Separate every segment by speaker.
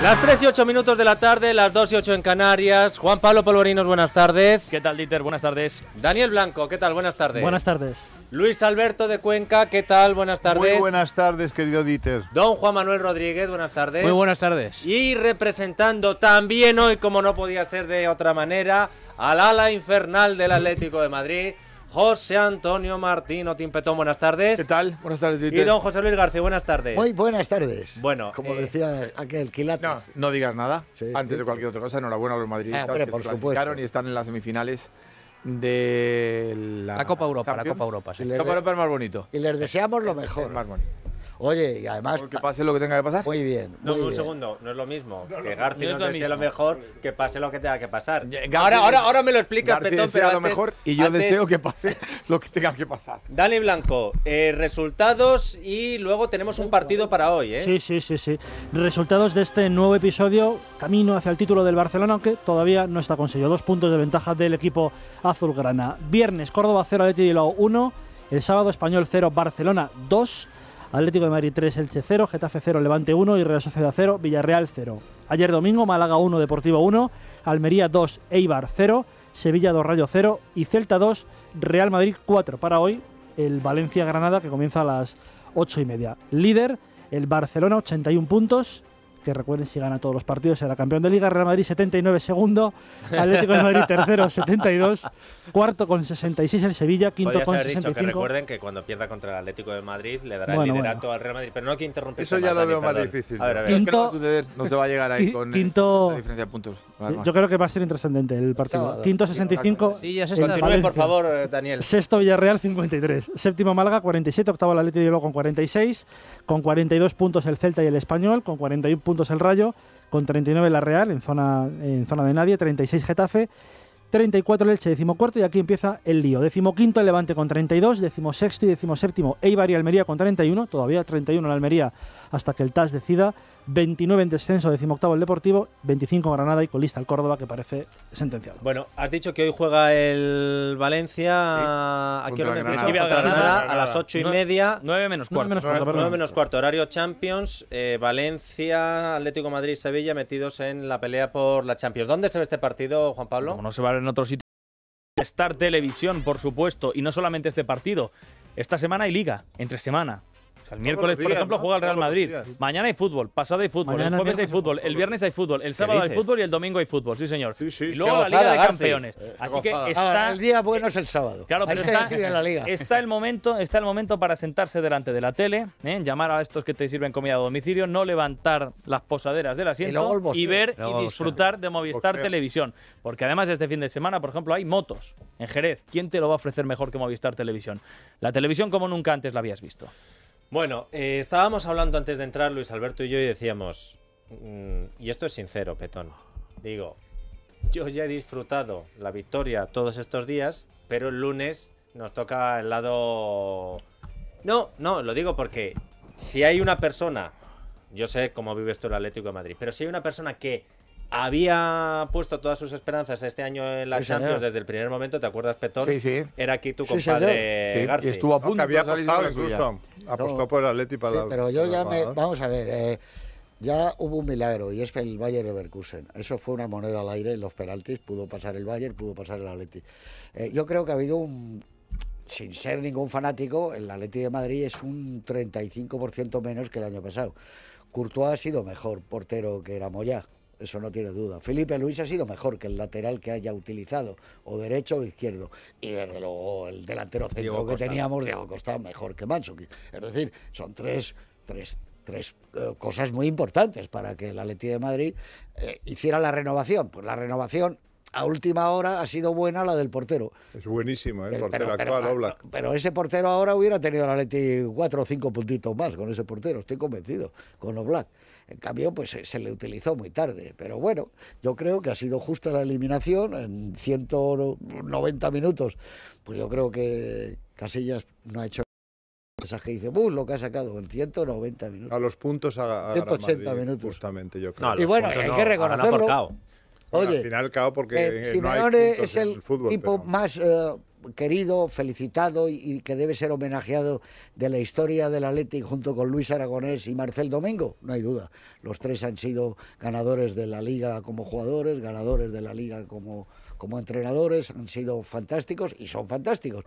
Speaker 1: Las 3 y 8 minutos de la tarde, las 2 y 8 en Canarias. Juan Pablo Polvorinos, buenas tardes. ¿Qué tal, Dieter? Buenas tardes. Daniel Blanco, ¿qué tal? Buenas tardes. Buenas tardes. Luis Alberto de Cuenca, ¿qué tal? Buenas tardes. Muy buenas
Speaker 2: tardes, querido Dieter.
Speaker 1: Don Juan Manuel Rodríguez, buenas tardes. Muy buenas tardes. Y representando también hoy, como no podía ser de otra manera, al ala infernal del Atlético de Madrid, José Antonio Martino Petón, buenas tardes. ¿Qué tal?
Speaker 3: Buenas tardes, Y don
Speaker 1: José Luis García, buenas tardes. Muy
Speaker 3: buenas tardes. Bueno, como eh, decía aquel Quilato, No, digas nada. Antes de cualquier otra cosa, enhorabuena a los madridistas ah, que por se clasificaron y están en las semifinales de la, Copa Europa, la Copa Europa, sí. Copa Europa es más bonito. Y les deseamos lo mejor. Es más bonito. Oye, y además. pase lo que tenga que pasar. Muy bien. no, un segundo,
Speaker 1: no es lo mismo. que García no, desea lo mejor, que pase lo que tenga que pasar. Ahora, ahora, ahora me lo explica Petón, lo mejor y yo deseo que
Speaker 3: pase lo que tenga que pasar.
Speaker 1: Dani Blanco, eh, resultados y luego tenemos un partido para hoy, ¿eh? Sí,
Speaker 4: sí, sí, sí. Resultados de este nuevo episodio, camino hacia el título del Barcelona, aunque todavía no está conseguido. Dos puntos de ventaja del equipo azulgrana. Viernes, Córdoba 0, Atleti 1. El sábado, Español 0, Barcelona 2 Atlético de Madrid 3, Elche 0, Getafe 0, Levante 1 y Real Sociedad 0, Villarreal 0. Ayer domingo, Málaga 1, Deportivo 1, Almería 2, Eibar 0, Sevilla 2, Rayo 0 y Celta 2, Real Madrid 4. Para hoy, el Valencia-Granada que comienza a las 8 y media. Líder, el Barcelona, 81 puntos que recuerden si gana todos los partidos será campeón de liga, Real Madrid 79 segundo, Atlético de Madrid tercero 72, cuarto con 66 el Sevilla, quinto Podrías con haber 65. Dicho que recuerden
Speaker 1: que cuando pierda contra el Atlético de Madrid le dará el liderato al Real Madrid, pero no hay que interrumpir. Eso ya lo veo más difícil. A ver, a ver. Quinto, ¿Qué va a suceder? No se va a llegar
Speaker 3: ahí con quinto, la diferencia de puntos. yo
Speaker 4: creo que va a ser intrascendente el partido. Quinto 65. Sí, ya Continúe, por favor, Daniel. Sexto Villarreal 53, séptimo Málaga 47, octavo el Atlético de Bilbao con 46, con 42 puntos el Celta y el Español, con 41 puntos el Rayo, con 39 la Real en zona, en zona de nadie, 36 Getafe, 34 el Elche, decimocuarto, y aquí empieza el lío. Decimoquinto el Levante con 32, sexto y séptimo Eibar y Almería con 31, todavía 31 en Almería hasta que el TAS decida. 29 en descenso, 18 el Deportivo, 25 Granada y colista el Córdoba, que parece sentenciado.
Speaker 1: Bueno, has dicho que hoy juega el Valencia Aquí ¿a, qué a las 8 y media. 9 menos cuarto. 9 menos cuarto, horario Champions, eh, Valencia, Atlético Madrid Sevilla metidos en la pelea por la Champions. ¿Dónde se ve este partido, Juan Pablo? no
Speaker 5: se va a ver en otro sitio. Star Televisión, por supuesto, y no solamente este partido. Esta semana hay liga, entre semana el miércoles, por ejemplo, juega el Real Madrid. Mañana hay fútbol, pasado hay fútbol, el jueves hay fútbol, el viernes hay fútbol, el sábado hay fútbol y el domingo hay fútbol, sí, señor. luego la Liga de Campeones. Eh, Así que está. el día
Speaker 6: bueno es el sábado.
Speaker 5: Claro, pero está, el momento, está el momento para sentarse delante de la tele, ¿eh? llamar a estos que te sirven comida a domicilio, no levantar las posaderas del asiento y, y ver y disfrutar de Movistar Televisión. Porque además este fin de semana, por ejemplo, hay motos en Jerez. ¿Quién te lo va a ofrecer mejor que Movistar Televisión? La televisión como nunca antes la habías visto.
Speaker 1: Bueno, eh, estábamos hablando antes de entrar Luis Alberto y yo y decíamos, mm, y esto es sincero, Petón, digo, yo ya he disfrutado la victoria todos estos días, pero el lunes nos toca el lado... No, no, lo digo porque si hay una persona, yo sé cómo vives tú el Atlético de Madrid, pero si hay una persona que había puesto todas sus esperanzas este año en la Champions desde el primer momento, ¿te acuerdas, Petón? Sí, sí. Era aquí tu compadre estuvo a punto
Speaker 6: apostó por el Atleti para Pero yo ya me... Vamos a ver, eh, ya hubo un milagro y es el Bayern Leverkusen. Eso fue una moneda al aire en los penaltis. Pudo pasar el Bayern, pudo pasar el Atleti. Eh, yo creo que ha habido un... Sin ser ningún fanático, el Atleti de Madrid es un 35% menos que el año pasado. Courtois ha sido mejor portero que era Moyá eso no tiene duda. Felipe Luis ha sido mejor que el lateral que haya utilizado, o derecho o izquierdo. Y desde luego el delantero centro que teníamos, Diego Costa, mejor que Mansuki. Es decir, son tres, tres, tres eh, cosas muy importantes para que el Atleti de Madrid eh, hiciera la renovación. Pues la renovación a última hora ha sido buena la del portero. Es buenísima, ¿eh? el portero pero, ah, Pero ese portero ahora hubiera tenido la Leti cuatro o cinco puntitos más con ese portero, estoy convencido, con Oblak. En cambio, pues eh, se le utilizó muy tarde. Pero bueno, yo creo que ha sido justa la eliminación. En 190 minutos, pues yo creo que Casillas no ha hecho mensaje dice, ¡bum! Lo que ha sacado en 190 minutos. A los puntos a, a 180 minutos.
Speaker 2: Justamente, yo creo. y bueno, hay que reconocerlo. Oye, al final, cao porque eh, eh, no hay es el,
Speaker 6: tipo más querido, felicitado y, que debe ser homenajeado de la historia del Atleti junto con Luis Aragonés y Marcel Domingo, no hay duda. Los tres han sido ganadores de la liga como jugadores, ganadores de la liga como, entrenadores, han sido fantásticos y son fantásticos.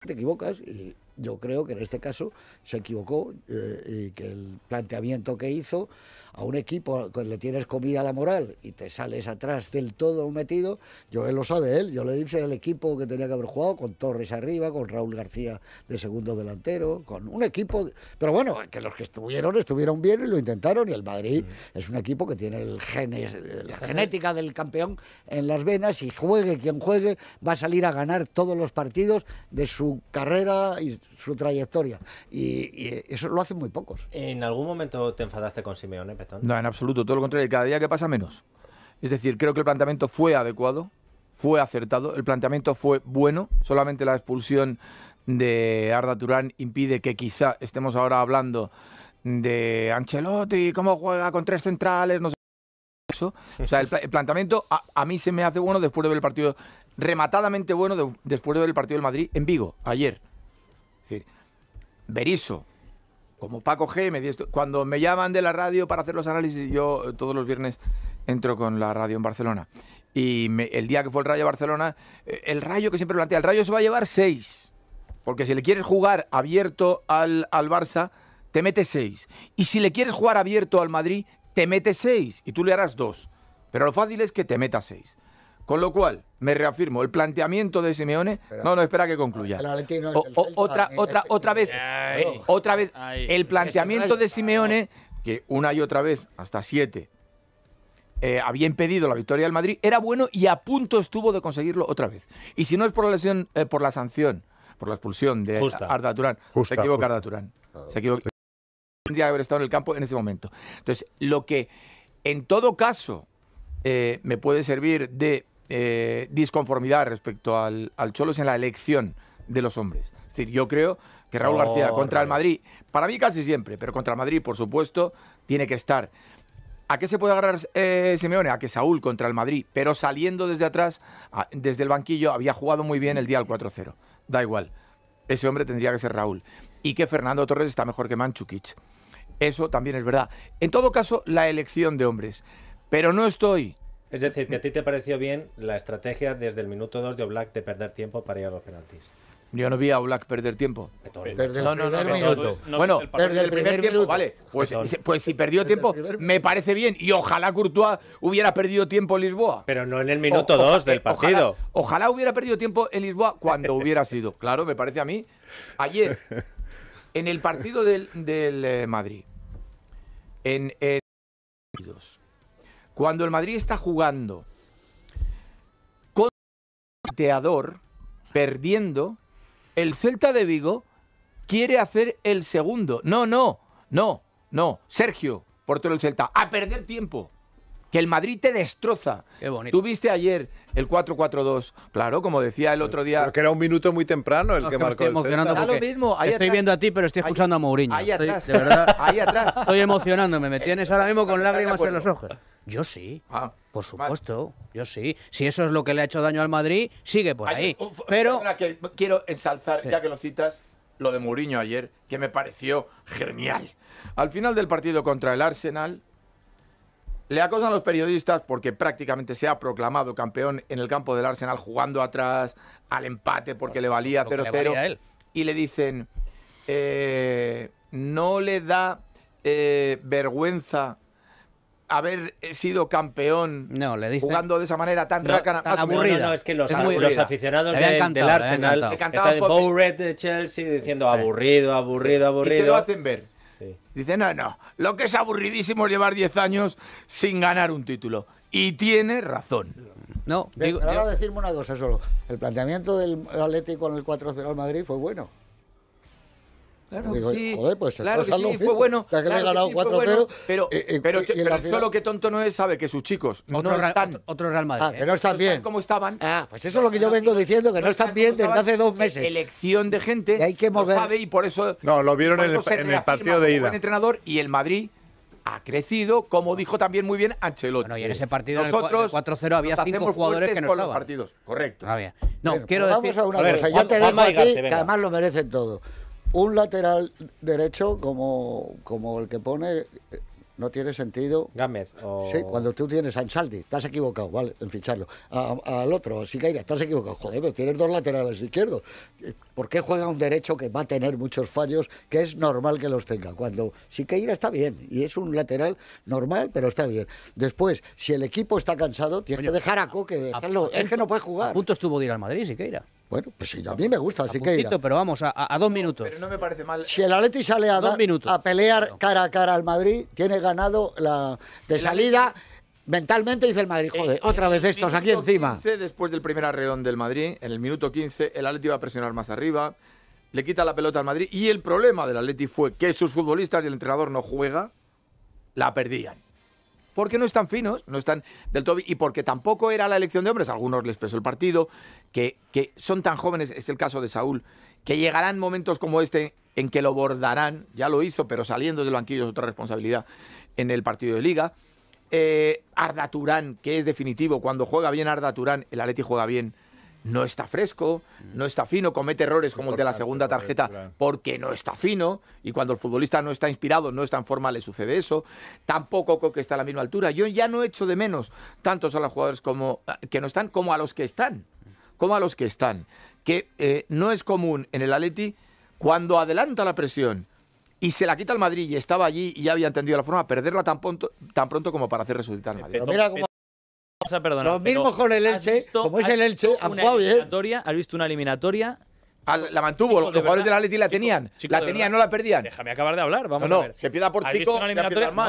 Speaker 6: Te equivocas y yo creo que en este caso se equivocó eh, y que el planteamiento que hizo a un equipo que le tienes comida a la moral y te sales atrás del todo metido, yo él lo sabe él, yo le dice al equipo que tenía que haber jugado con Torres arriba, con Raúl García de segundo delantero, con un equipo, pero bueno, que los que estuvieron estuvieron bien y lo intentaron y el Madrid mm. es un equipo que tiene la genética del campeón en las venas y juegue quien juegue va a salir a ganar todos los partidos de su carrera y su trayectoria y, eso lo hacen muy pocos.
Speaker 1: ¿En algún momento te enfadaste con Simeone? No,
Speaker 3: en absoluto, todo lo contrario, cada día que pasa menos. Es decir, creo que el planteamiento fue adecuado, fue acertado, el planteamiento fue bueno, solamente la expulsión de Arda Turán impide que quizá estemos ahora hablando de Ancelotti, cómo juega con tres centrales, no sé. Eso. O sea, el, planteamiento a, mí se me hace bueno después de ver el partido, rematadamente bueno después de ver el partido del Madrid en Vigo, ayer. Es decir, Berisso, como Paco G, cuando me llaman de la radio para hacer los análisis, yo eh, todos los viernes entro con la radio en Barcelona. Y el día que fue el Rayo Barcelona, eh, el Rayo que siempre plantea, el Rayo se va a llevar seis. Porque si le quieres jugar abierto al, al Barça, te mete seis. Y si le quieres jugar abierto al Madrid, te mete seis. Y tú le harás dos. Pero lo fácil es que te meta seis. Con lo cual, me reafirmo, el planteamiento de Simeone no no espera que concluya.
Speaker 6: otra otra otra vez, eh, otra vez el planteamiento de
Speaker 3: Simeone que una y otra vez hasta siete eh, había impedido la victoria del Madrid era bueno y a punto estuvo de conseguirlo otra vez. Y si no es por la lesión, eh, por la sanción, por la expulsión de Arda Turán, se equivoca Arda Turán, se equivoca. día haber estado en el campo en ese momento. Entonces, lo que en todo caso me puede servir de eh, disconformidad respecto al, Cholos en la elección de los hombres. Es decir, yo creo que Raúl oh, García contra el Madrid, para mí casi siempre, pero contra el Madrid, por supuesto, tiene que estar. ¿A qué se puede agarrar eh, Simeone? A que Saúl contra el Madrid, pero saliendo desde atrás, desde el banquillo, había jugado muy bien el día al 4-0. Da igual. Ese hombre tendría que ser Raúl. Y que Fernando Torres está mejor que Manchukich, Eso también es verdad. En todo caso, la elección de hombres. Pero no estoy es decir, que a ti te pareció bien la estrategia desde el minuto 2 de Oblak de perder tiempo para ir a los penaltis. Yo no vi a Oblak perder tiempo.
Speaker 1: no, no, no, Bueno, desde el primer, tiempo, vale.
Speaker 3: Pues, pues, si perdió tiempo, me parece bien. Y ojalá Courtois hubiera perdido tiempo en Lisboa. Pero no en el minuto 2 del eh, partido. Ojalá, hubiera perdido tiempo en Lisboa cuando hubiera sido. Claro, me parece a mí. Ayer, en el partido del, del eh, Madrid, en, en cuando el Madrid está jugando con teador, perdiendo, el Celta de Vigo quiere hacer el segundo. No, no, no, no. Sergio, por todo el Celta, a perder tiempo. Que el Madrid te destroza. Qué bonito. Tú viste ayer el 4-4-2. Claro, como decía el otro día. Pero que era un minuto muy temprano el que, marcó. Estoy el Celta. Ahí estoy
Speaker 7: viendo a ti, pero estoy escuchando a Mourinho. Ahí atrás. de verdad,
Speaker 1: ahí atrás. Estoy
Speaker 7: emocionándome. Me tienes ahora mismo con lágrimas en los ojos. Yo sí. Ah, por supuesto, yo sí. Si eso es lo que le ha hecho daño al Madrid, sigue
Speaker 3: por ahí. Pero que quiero ensalzar, ya que lo citas, lo de Mourinho ayer, que me pareció genial. Al final del partido contra el Arsenal, le acosan los periodistas porque prácticamente se ha proclamado campeón en el campo del Arsenal jugando atrás al empate porque le valía 0-0. Y le dicen, eh, no le da eh, vergüenza haber eh, sido campeón jugando de esa manera tan rácana, tan aburrida. es que los, aficionados de, del Arsenal están de Bow
Speaker 1: Red de Chelsea diciendo aburrido, aburrido,
Speaker 3: aburrido. se lo hacen ver. Dicen, no, no, lo que es aburridísimo es llevar 10 años sin ganar un título. Y tiene razón. No, ahora eh,
Speaker 6: decirme una cosa solo. El planteamiento del Atlético en el 4-0 al Madrid fue bueno.
Speaker 3: Claro que sí. Joder, pues claro que sí, fue bueno. claro le ganado 4 pero, pero, solo que tonto no es sabe que sus chicos otro no Real, Real Madrid. Ah, que ¿eh? no están pues, bien. Están
Speaker 6: como estaban. Ah, pues eso es pues, lo que yo vengo diciendo, que no, están bien desde
Speaker 3: hace dos meses. Elección de gente. Y hay que mover. No sabe y por eso. No, lo vieron en el, partido de ida. El entrenador y el Madrid ha crecido, como dijo también muy bien Ancelotti. Bueno, y en ese partido Nosotros 4-0 había cinco jugadores que no estaban. Los partidos. Correcto. Ah, no, no quiero pues decir... Vamos a una cosa. te dejo aquí, que además
Speaker 6: lo merecen todos un lateral derecho como, como el que pone eh, no tiene sentido. Gámez. Sí, cuando tú tienes a Ansaldi, estás equivocado, vale, en ficharlo. al otro, a Siqueira, estás equivocado. Joder, pero tienes dos laterales izquierdo, eh, ¿Por qué juega un derecho que va a tener muchos fallos, que es normal que los tenga? Cuando Siqueira está bien, y es un lateral normal, pero está bien. Después, si el equipo está cansado, tienes que dejar a Coque, es que no puede jugar. A punto estuvo de ir al Madrid, Siqueira. Bueno, pues sí, a mí me gusta, así que un que.
Speaker 7: pero vamos, a, dos minutos. Pero no me parece mal.
Speaker 6: Si el Atleti sale a, dos minutos. a pelear cara a cara al Madrid, tiene ganado la de salida. Mentalmente dice el Madrid, joder, eh, otra vez estos aquí encima.
Speaker 3: después del primer arreón del Madrid, en el minuto 15, el Atleti va a presionar más arriba, le quita la pelota al Madrid y el problema del Atleti fue que sus futbolistas y el entrenador no juega, la perdían porque no están finos, no están del todo y porque tampoco era la elección de hombres, algunos les pesó el partido, que, que son tan jóvenes, es el caso de Saúl, que llegarán momentos como este en que lo bordarán, ya lo hizo, pero saliendo del banquillo es otra responsabilidad en el partido de liga. Eh, Arda que es definitivo, cuando juega bien Arda Turán, el Atleti juega bien no está fresco, no está fino, comete errores como el de la segunda tarjeta porque no está fino y cuando el futbolista no está inspirado, no está en forma, le sucede eso. Tampoco que está a la misma altura. Yo ya no echo de menos tantos a los jugadores como ah, que no están como a los que están, como a los que están, que eh, no es común en el Atleti cuando adelanta la presión y se la quita al Madrid y estaba allí y ya había entendido la forma, perderla tan pronto, tan pronto como para hacer resucitar al Madrid. Lo mismo Los mismos con el Elche, como es el Elche, han jugado
Speaker 5: bien. Has visto una eliminatoria Ah, la mantuvo, los jugadores la Leti la tenían. la tenían, no la perdían. Déjame acabar de hablar, vamos no, Se pierda por chico, mal.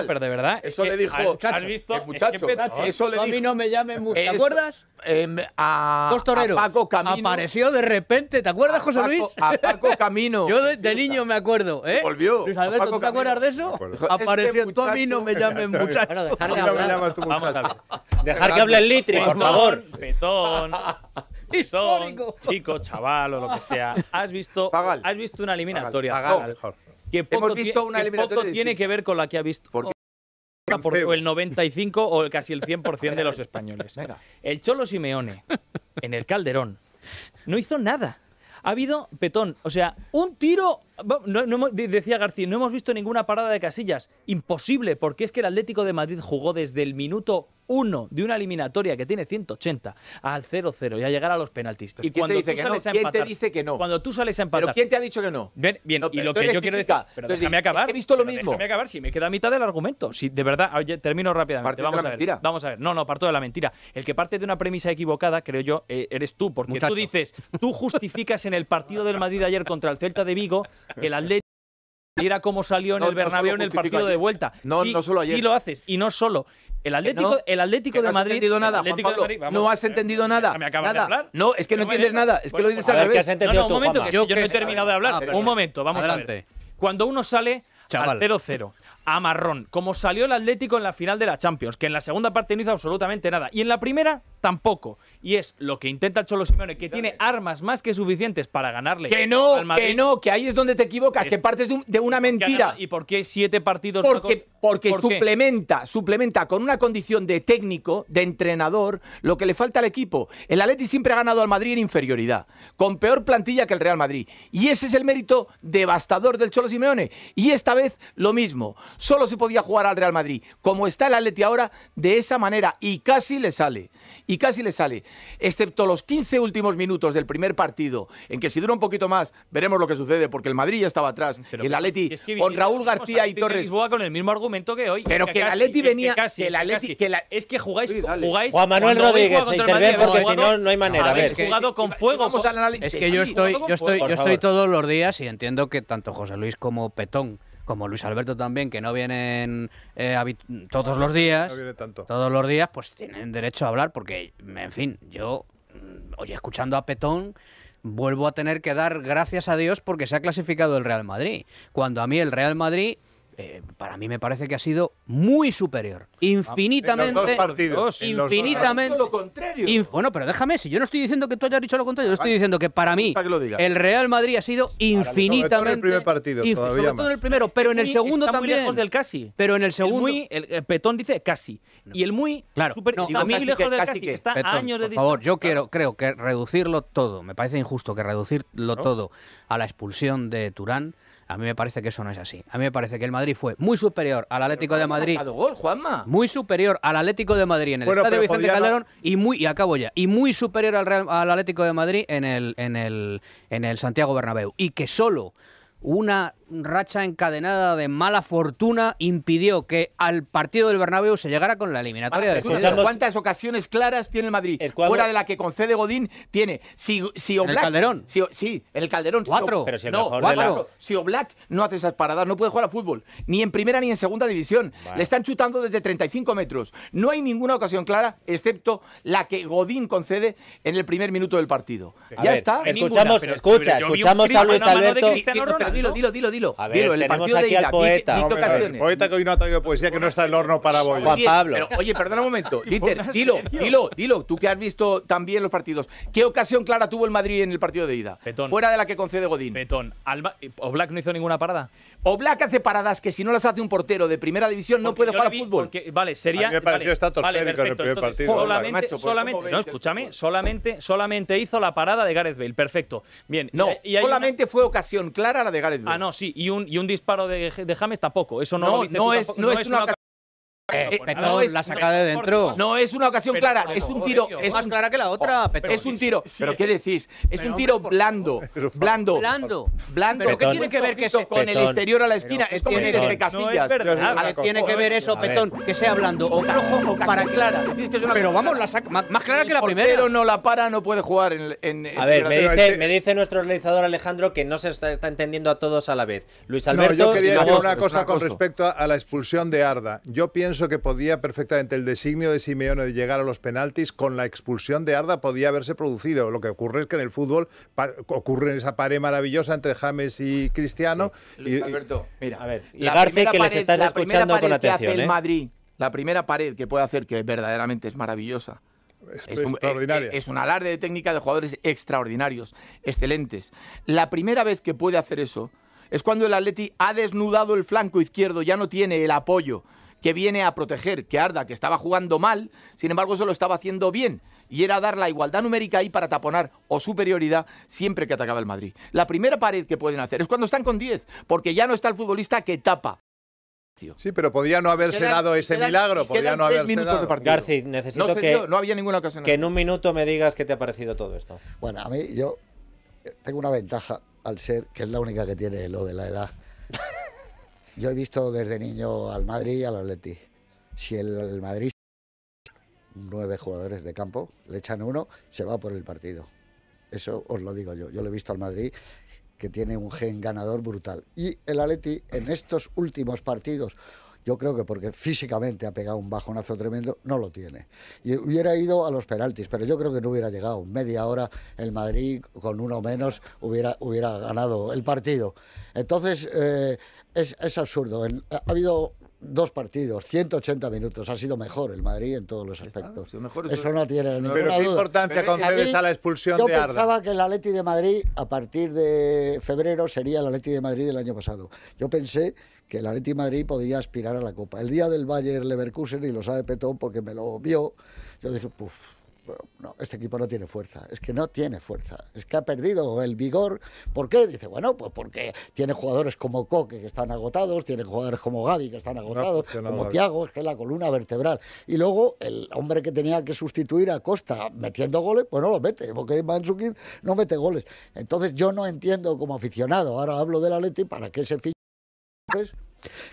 Speaker 5: No, pero de verdad. Eso le dijo. ¿Has visto? El eso le dijo. A mí no me llamen mucho. ¿Te acuerdas?
Speaker 7: Eh,
Speaker 3: a, Paco
Speaker 7: Camino. Apareció de repente, ¿te acuerdas, José Luis? A Paco Camino. Yo de, niño me acuerdo, ¿eh? Volvió. Luis Alberto, ¿tú te acuerdas de eso? Este apareció. tú a mí no me llamen muchacho.
Speaker 2: Dejar que hable el litri, por favor.
Speaker 5: Petón. Chico, chaval o lo que sea. Has visto, has visto una eliminatoria. Que poco, tiene que ver con la que ha visto. ¿Por el 95 o casi el 100% de los españoles. El Cholo Simeone, en el Calderón, no hizo nada. Ha habido petón, o sea, un tiro. decía García, no hemos visto ninguna parada de casillas. Imposible, porque es que el Atlético de Madrid jugó desde el minuto uno de una eliminatoria que tiene 180 al 0-0 y a llegar a los penaltis. y ¿quién cuando te dice que no? ¿Quién te Cuando tú sales a empatar. ¿Pero quién te ha dicho que no? Bien, y lo que yo quiero decir. He visto lo mismo. Déjame si me queda mitad del argumento. Si de verdad, termino rápidamente. Parte vamos a ver. Vamos a ver. No, no, parto de la mentira. El que parte de una premisa equivocada, creo yo, eh, eres tú, porque tú dices, tú justificas en el partido del Madrid ayer contra el Celta de Vigo que el Atlético era como salió en el Bernabéu en el partido de vuelta. No, no solo ayer. Sí lo haces y no solo. El
Speaker 3: Atlético, no, el Atlético de Madrid. No has entendido nada, Juan Pablo, Madrid, vamos, no has entendido eh, nada. Me acabas nada. de hablar. No, es que no, entiendes nada. Es que lo dices a al revés. no, un momento, que yo, no he terminado de hablar. Ah, un momento, vamos Adelante. a ver.
Speaker 5: Cuando uno sale al 0-0 a marrón, como salió el Atlético en la final de la Champions, que en la segunda parte no hizo absolutamente nada y en la primera tampoco. Y es lo que intenta el Cholo Simeone, que tiene armas más que suficientes para ganarle. Que no, que
Speaker 3: no, que ahí es donde te equivocas, que partes de, una mentira.
Speaker 5: ¿Y por qué siete partidos? Porque, porque suplementa,
Speaker 3: suplementa con una condición de técnico, de entrenador, lo que le falta al equipo. El Atleti siempre ha ganado al Madrid en inferioridad, con peor plantilla que el Real Madrid. Y ese es el mérito devastador del Cholo Simeone. Y esta vez lo mismo solo se podía jugar al Real Madrid. Como está el Atleti ahora, de esa manera, y casi le sale, y casi le sale, excepto los 15 últimos minutos del primer partido, en que si dura un poquito más, veremos lo que sucede, porque el Madrid ya estaba atrás, el Atleti, con Raúl García y Torres...
Speaker 5: con el mismo argumento que hoy. Pero que, el Atleti venía... Que el Atleti, Es que jugáis... jugáis Juan Manuel Rodríguez, interviene porque si no, no hay manera. Habéis jugado con fuego.
Speaker 2: Es que yo estoy,
Speaker 7: yo estoy, yo estoy todos los días y entiendo que tanto José Luis como Petón como Luis Alberto también, que no vienen eh, todos los días,
Speaker 2: todos los días, pues tienen
Speaker 7: derecho a hablar porque, en fin, yo, mm, oye, escuchando a Petón, vuelvo a tener que dar gracias a Dios porque se ha clasificado el Real Madrid. Cuando a mí el Real Madrid eh, para mí me parece que ha sido muy superior. Ah, infinitamente. En partidos. Infinitamente. Lo contrario. bueno, pero déjame, si yo no estoy diciendo que tú hayas dicho lo contrario, yo estoy diciendo que para mí el Real Madrid ha sido infinitamente. en el primer partido, en el primero, pero en el segundo Está también. Muy lejos del casi. Pero en el segundo. El, muy,
Speaker 5: el, Petón dice casi. Y
Speaker 7: el muy. Claro. Super, lejos del casi. Está años de Por favor, yo quiero, creo que reducirlo todo. Me parece injusto que reducirlo todo a la expulsión de Turán. A mí me parece que eso no es así. A mí me parece que el Madrid fue muy superior al Atlético de Madrid. gol, Juanma. Muy superior al Atlético de Madrid en el estadio Vicente Calderón y muy y acabo ya, y muy superior al, Atlético de Madrid en el en el en el Santiago Bernabéu y que solo una racha encadenada de mala fortuna impidió que al partido del Bernabéu se llegara con la eliminatoria ah, ¿Cuántas
Speaker 3: ocasiones claras tiene el Madrid? Fuera de la que concede Godín, tiene. Si, si Oblak, Calderón. Si, sí, el Calderón. Cuatro. pero si no, Si Oblak no hace esas paradas, no puede jugar a fútbol. Ni en primera ni en segunda división. Le están chutando desde 35 metros. No hay ninguna ocasión clara, excepto la que Godín concede en el primer minuto del partido. ya está. Escuchamos, escucha, escuchamos a Luis Alberto. Dilo, dilo, dilo dilo. A ver,
Speaker 2: el partido de ida. poeta. que
Speaker 3: hoy no ha traído poesía, que no está en el horno para hoy. Juan Pablo. Oye, pero, perdona un momento. dilo, dilo, dilo. Tú que has visto también los partidos. ¿Qué ocasión clara tuvo el Madrid en el partido de ida? Fuera de la que concede Godín. Petón. Alba, ¿O Black no hizo ninguna parada? Black hace paradas que si no las hace un portero de primera división no puede jugar a fútbol. vale, sería. A mí me pareció vale, en el primer partido. Solamente, solamente no,
Speaker 5: escúchame, solamente, solamente hizo la parada de Gareth Bale. Perfecto. Bien. No, y solamente fue ocasión clara la de Gareth ah, Bale. Ah, no, sí. Y un, y un disparo de, James tampoco. Eso no, no, es, no, una,
Speaker 1: eh, pues, Petón la saca
Speaker 5: de dentro.
Speaker 3: No, es una ocasión clara. Oh, es un tiro. Es más clara que la otra, Es un tiro. ¿Pero qué decís? Es un tiro blando. Blando. Blando. ¿Pero qué tiene que ver que con el exterior a la esquina? Es como Casillas. tiene que ver eso, Petón? Que sea blando o o
Speaker 7: para clara. Pero vamos, la más
Speaker 1: clara que la primera. Pero no la para, no puede jugar en. A ver, me dice nuestro realizador Alejandro que no se está entendiendo a todos a la vez. Luis Alberto. No, yo quería decir una cosa con
Speaker 2: respecto a la expulsión de Arda. Yo pienso que podía perfectamente el designio de Simeone de llegar a los penaltis con la expulsión de Arda podía haberse producido. Lo que ocurre es que en el fútbol ocurre esa pared maravillosa entre James y Cristiano. Alberto,
Speaker 3: mira, a ver, la que pared, escuchando con atención. el ¿eh? Madrid, la primera pared que puede hacer que verdaderamente es maravillosa. Es, eh, es, un, alarde de técnica de jugadores extraordinarios, excelentes. La primera vez que puede hacer eso es cuando el Atleti ha desnudado el flanco izquierdo, ya no tiene el apoyo que viene a proteger, que Arda, que estaba jugando mal, sin embargo eso lo estaba haciendo bien. Y era dar la igualdad numérica ahí para taponar o superioridad siempre que atacaba el Madrid. La primera pared que pueden hacer es cuando están con 10, porque ya no está el futbolista que tapa. Sí, pero podía no haberse dado ese milagro, podía no haberse dado. Garci, necesito no que, no había ninguna ocasión que
Speaker 1: en un minuto me digas qué te ha parecido todo esto.
Speaker 6: Bueno, a mí yo tengo una ventaja al ser, que es la única que tiene lo de la edad. Yo he visto desde niño al Madrid y al Atleti. Si el, Madrid nueve jugadores de campo, le echan uno, se va por el partido. Eso os lo digo yo. Yo lo he visto al Madrid que tiene un gen ganador brutal. Y el Atleti en estos últimos partidos yo creo que porque físicamente ha pegado un bajonazo tremendo, no lo tiene. Y hubiera ido a los penaltis, pero yo creo que no hubiera llegado. Media hora el Madrid con uno menos hubiera, hubiera ganado el partido. Entonces, eh, es, es, absurdo. ha habido dos partidos, 180 minutos. Ha sido mejor el Madrid en todos los aspectos. eso, no tiene ninguna Pero ¿qué duda. importancia concedes a la expulsión de Arda? Yo pensaba que el Atleti de Madrid a partir de febrero sería el Atleti de Madrid del año pasado. Yo pensé que el Atleti Madrid podía aspirar a la Copa. El día del Bayern Leverkusen, y lo sabe Petón porque me lo vio, yo dije, puff, no, este equipo no tiene fuerza, es que no tiene fuerza, es que ha perdido el vigor. ¿Por qué? Dice, bueno, pues porque tiene jugadores como Coque que están agotados, tiene jugadores como Gaby que están agotados, como Tiago, es que la columna vertebral. Y luego el hombre que tenía que sustituir a Costa metiendo goles, pues no lo mete, porque Manzukin no mete goles. Entonces yo no entiendo como aficionado, ahora hablo del Atleti, para qué se ficha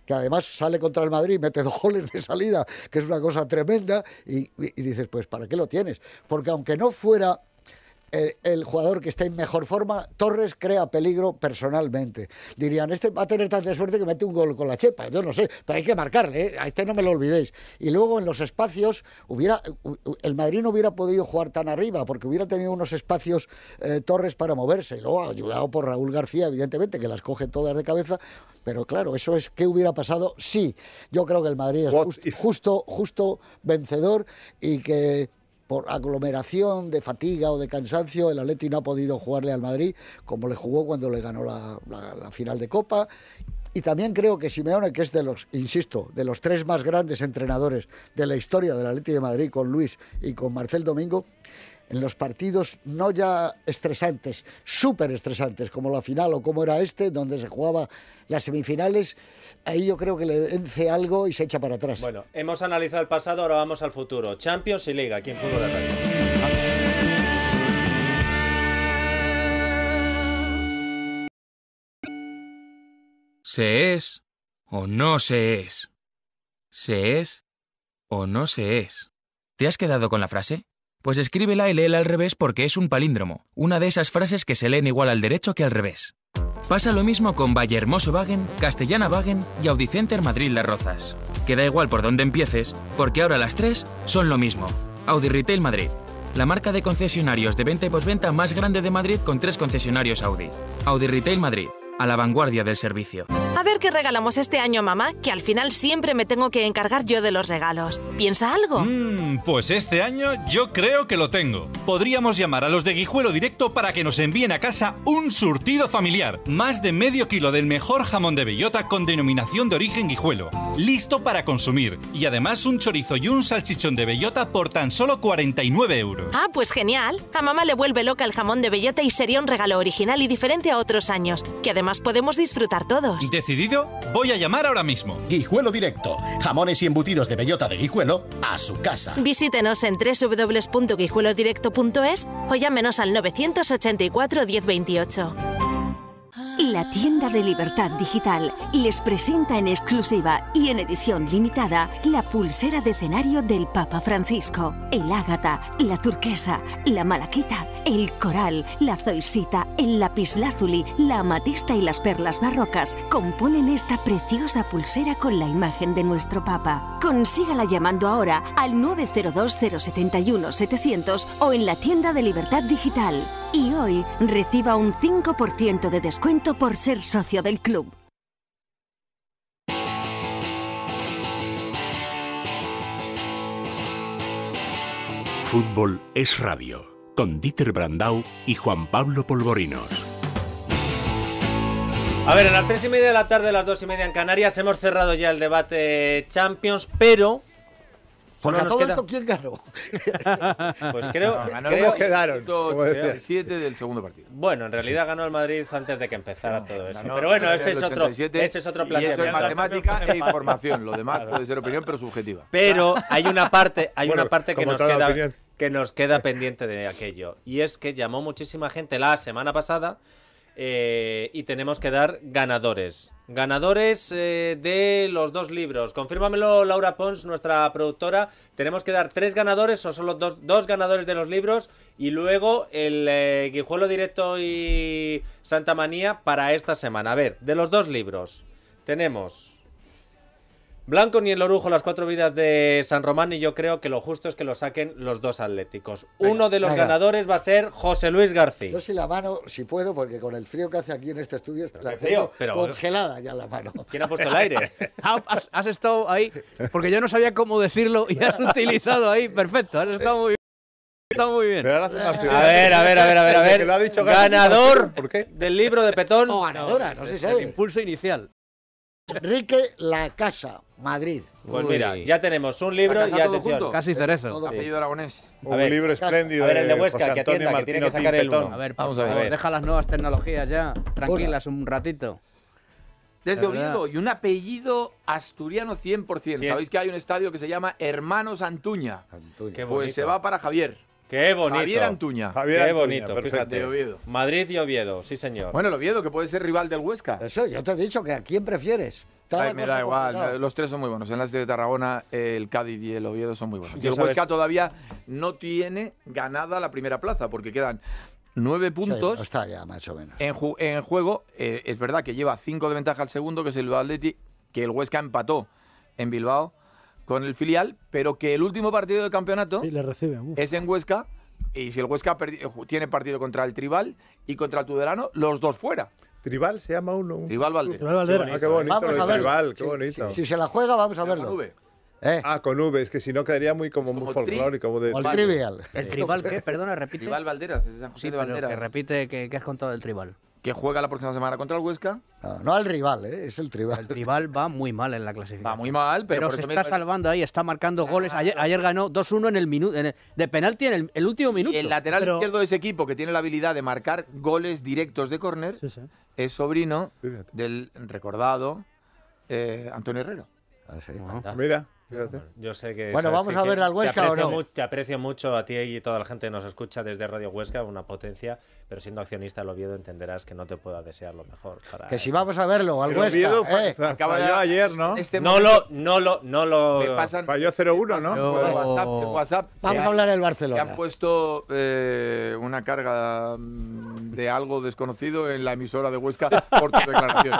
Speaker 6: que además sale contra el Madrid, mete dos goles de salida, que es una cosa tremenda, y, y dices, pues, ¿para qué lo tienes? Porque aunque no fuera el, jugador que está en mejor forma, Torres crea peligro personalmente. Dirían, este va a tener tanta suerte que mete un gol con la chepa, yo no sé, pero hay que marcarle, ¿eh? a este no me lo olvidéis. Y luego en los espacios, hubiera, el Madrid no hubiera podido jugar tan arriba, porque hubiera tenido unos espacios eh, Torres para moverse, y luego ayudado por Raúl García, evidentemente, que las coge todas de cabeza, pero claro, eso es qué hubiera pasado si. Sí, yo creo que el Madrid es justo, justo vencedor y que por aglomeración de fatiga o de cansancio, el Atleti no ha podido jugarle al Madrid como le jugó cuando le ganó la, final de Copa. Y también creo que Simeone, que es de los, insisto, de los tres más grandes entrenadores de la historia del Atleti de Madrid, con Luis y con Marcel Domingo, en los partidos no ya estresantes, súper estresantes, como la final o como era este, donde se jugaba las semifinales, ahí yo creo que le vence algo y se echa para atrás. Bueno,
Speaker 1: hemos analizado el pasado, ahora vamos al futuro. Champions y Liga, aquí en Fútbol de
Speaker 3: ¿Se es o no se es? ¿Se es o no se
Speaker 5: es? ¿Te has quedado con la frase? Pues escríbela y léela al revés porque es un palíndromo, una de esas frases que se leen igual al derecho que al revés. Pasa lo mismo con Valle Hermoso Wagen, Castellana Wagen y Audicenter Madrid Las Rozas. Queda igual por donde empieces, porque ahora las tres son lo mismo. Audi Retail Madrid, la marca de concesionarios de venta y posventa más grande de Madrid con tres concesionarios Audi. Audi Retail Madrid, a la vanguardia del servicio.
Speaker 1: A ver
Speaker 2: qué regalamos este año, mamá, que al final siempre me tengo que encargar yo de los regalos. ¿Piensa algo?
Speaker 1: Mm, pues este año yo creo que lo tengo. Podríamos llamar a los de Guijuelo Directo para que nos envíen a casa un surtido familiar. Más de medio kilo del mejor jamón de bellota con denominación de origen Guijuelo. Listo para consumir. Y además un chorizo y un salchichón de bellota por tan solo 49 euros.
Speaker 2: Ah, pues genial. A mamá le vuelve loca el jamón de bellota y sería un regalo original y diferente a otros años, que además podemos disfrutar todos
Speaker 1: decidido,
Speaker 3: voy a llamar ahora mismo. Guijuelo Directo. Jamones y embutidos de bellota de Guijuelo a su casa.
Speaker 2: Visítenos en www.guijuelodirecto.es o llámenos al 984
Speaker 6: 1028. La tienda de Libertad Digital les presenta en exclusiva y en edición limitada la pulsera de escenario del Papa Francisco, el ágata, la turquesa, la malaquita, el coral, la zoisita, el lapislázuli, la amatista y las perlas barrocas componen esta preciosa pulsera con la imagen de nuestro Papa.
Speaker 7: Consígala
Speaker 6: llamando ahora al 902 071 700 o en la tienda de Libertad Digital. Y hoy reciba un 5% de descuento por ser socio del club.
Speaker 2: Fútbol es radio, con Dieter Brandau y Juan Pablo Polvorinos.
Speaker 1: A ver, a las 3 y media de la tarde, a las 2 y media en Canarias, hemos cerrado ya el debate Champions, pero
Speaker 6: ¿quién ganó? pues
Speaker 1: creo. que ¿Cómo quedaron? del segundo partido. Bueno, en realidad ganó el Madrid antes de que empezara todo eso. pero bueno, ese es, otro, ese es otro plan. Y eso es matemática e información. Lo demás
Speaker 3: puede ser opinión, pero subjetiva. Pero hay una parte, hay una parte
Speaker 1: Que nos queda pendiente de aquello. Y es que llamó muchísima gente la semana pasada eh, y tenemos que dar ganadores. Ganadores eh, de los dos libros. Confírmamelo Laura Pons, nuestra productora. Tenemos que dar tres ganadores o solo dos, ganadores de los libros y luego el eh, Guijuelo Directo y Santa Manía para esta semana. A ver, de los dos libros tenemos... Blanco ni el Orujo, las cuatro vidas de San Román y yo creo que lo justo es que lo saquen los dos atléticos. Uno de los
Speaker 6: ganadores va a ser José Luis García. Yo sí la mano, si puedo, porque con el frío que hace aquí en este estudio, está la frío, congelada ya la mano. ¿Quién
Speaker 7: ha puesto el aire? Ah, has, estado ahí, porque yo no sabía cómo decirlo y has utilizado ahí, perfecto, has estado muy bien. Está A ver, a ver, a ver, a ver,
Speaker 1: Ganador del libro de Petón. ganadora, no sé si El
Speaker 6: impulso inicial. Enrique La Casa, Madrid. Pues mira,
Speaker 1: ya tenemos un libro y atención. Casi
Speaker 6: Cerezo.
Speaker 3: Todo apellido aragonés. Un libro espléndido. A ver, el de Huesca, que atienda, que tiene que sacar el uno. A ver, vamos a ver. deja
Speaker 7: las nuevas tecnologías ya, tranquilas un ratito.
Speaker 3: Desde Oviedo y un apellido asturiano 100%. Sabéis que hay un estadio que se llama Hermanos Antuña.
Speaker 1: Antuña. pues se va para Javier. Qué bonito. Javier Antuña. Qué bonito, perfecto.
Speaker 3: Madrid y Oviedo,
Speaker 1: sí señor. Bueno, el
Speaker 3: Oviedo, que puede ser rival del Huesca. Eso, yo te he dicho que a quién prefieres. me da igual, los tres son muy buenos. En las de Tarragona, el Cádiz y el Oviedo son muy buenos. Y el Huesca todavía no tiene ganada la primera plaza, porque quedan nueve puntos. menos. En, juego, eh, es verdad que lleva cinco de ventaja al segundo, que es el Atleti, que el Huesca empató en Bilbao con el filial, pero que el último partido de campeonato es en Huesca. Y si el Huesca tiene partido contra el Tribal y contra el Tudelano, los dos fuera. Tribal se llama uno. Tribal Valdés. Tribal Valdera. Ah, qué bonito, Tribal, qué si, bonito. Si, se la
Speaker 2: juega, vamos a verlo. Con v. Eh. Ah, con V, es que si no quedaría muy como,
Speaker 6: muy folclórico. Como de... El trivial. ¿El tribal qué?
Speaker 3: Perdona, repite. Tribal Valderas, sí, Que repite
Speaker 6: que, que has contado del tribal
Speaker 3: que juega la próxima semana contra el Huesca.
Speaker 6: No, al rival, eh, es el rival.
Speaker 7: El rival va muy mal en la clasificación. Va muy mal, pero, se está salvando ahí, está marcando ah, goles. Ayer, ganó
Speaker 3: 2-1 en el minuto de penalti en el, último minuto. el lateral izquierdo de ese equipo que tiene la habilidad de marcar goles directos de córner es sobrino del recordado eh, Antonio Herrero. Ah, Mira. Yo sé que. Bueno, vamos a ver al
Speaker 1: Huesca te te aprecio mucho a ti y toda la gente que nos escucha desde Radio Huesca, una potencia pero siendo accionista de Oviedo entenderás que no te pueda desear lo mejor. Para que si vamos
Speaker 6: a verlo, al Huesca. Oviedo eh, acaba ayer, ¿no? Este no lo,
Speaker 3: no lo, no lo. Me pasan... falló 0-1, ¿no? WhatsApp, Vamos eh, a hablar del Barcelona. Que han puesto eh, una carga mm, de algo desconocido en la emisora de Huesca por tu declaración.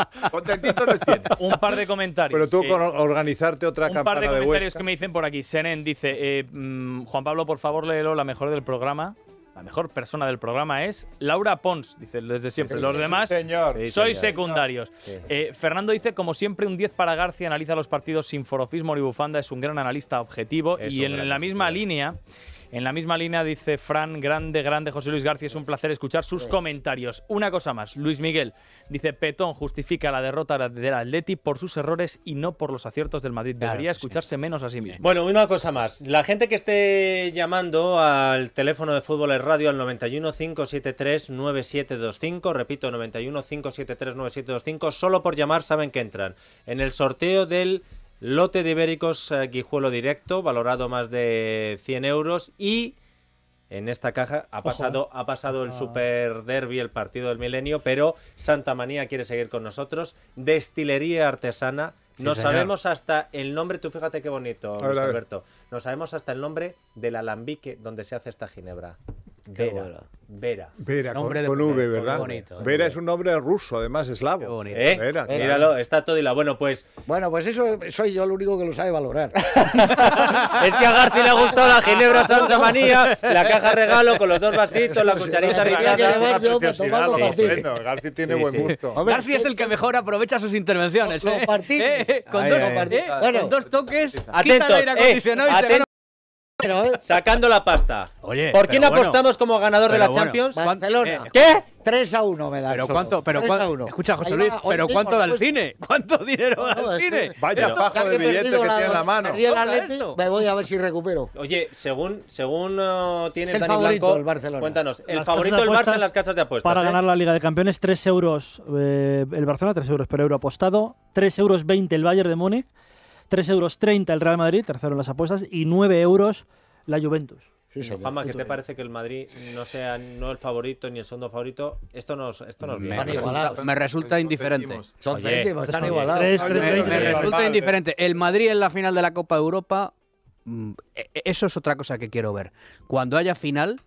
Speaker 3: Un par de comentarios. Pero tú eh, con organizarte otra campaña. Un par de, comentarios que
Speaker 5: me dicen por aquí. Senen dice: mm, Juan Pablo, por favor, léelo la mejor del programa. La mejor persona del programa es Laura Pons, dice desde siempre. Los demás señor. sois secundarios. Ah, eh, Fernando dice, como siempre, un 10 para García, analiza los partidos sin forofismo ni bufanda, es un gran analista objetivo. y en la misma línea... En la misma línea dice Fran, grande, grande José Luis García, es un placer escuchar sus comentarios. Una cosa más, Luis Miguel dice, Petón justifica la derrota del Atleti por sus errores y no por los aciertos del Madrid. Debería escucharse menos a sí mismo.
Speaker 1: Bueno, una cosa más, la gente que esté llamando al teléfono de Fútbol es Radio al 91 9725, repito, 91 9725, solo por llamar saben que entran en el sorteo del Lote de ibéricos eh, Guijuelo directo, valorado más de 100 euros. Y en esta caja ha pasado, eh. ha pasado el Super Derby, el partido del milenio, pero Santa Manía quiere seguir con nosotros. Destilería artesana. No sabemos hasta el nombre, tú fíjate qué bonito, Alberto. No sabemos hasta el nombre del alambique donde se hace esta ginebra. Vera. Vera.
Speaker 2: nombre con, V, ¿verdad? ¿eh? Vera, es un nombre ruso, además eslavo. Qué bonito. ¿Eh? Míralo,
Speaker 1: está
Speaker 6: todo la. Bueno, pues. Bueno, pues eso soy yo el único que lo sabe valorar. es que a Garci le ha gustado la Ginebra Santa Manía, la caja regalo con los dos vasitos, la cucharita rizada.
Speaker 7: Garci tiene buen gusto. García es el que eh, mejor aprovecha sus intervenciones. Con, dos, toques, atentos.
Speaker 1: Eh. Sacando la pasta.
Speaker 6: Oye, ¿Por quién apostamos como ganador de la Champions? Barcelona. Eh. ¿Qué? 3 a 1 me da. Pero cuánto, Escucha, José Luis, pero cuánto da el pues, cine? ¿Cuánto pues, dinero da el cine? Vaya faja de billete que tiene en la mano. El Atlético, me voy a ver si recupero.
Speaker 1: Oye, según según uh, tiene el Dani Blanco, el Barcelona. cuéntanos, el favorito el Barça en las casas de apuestas. Para eh? ganar
Speaker 4: la Liga de Campeones 3 euros el Barcelona, 3 euros por euro apostado, 3 euros 20 el Bayern de Múnich. 3,30 euros el Real Madrid, tercero en las apuestas, y 9 euros la Juventus.
Speaker 1: Fama, ¿qué te parece que el Madrid no sea no el favorito ni el segundo favorito? Esto nos, esto nos ¿eh? me, resulta, indiferente. Son están igualados. me resulta
Speaker 7: indiferente. El Madrid en la final de la Copa de Europa, mm, e, e, eso es otra cosa que quiero ver. Cuando haya final,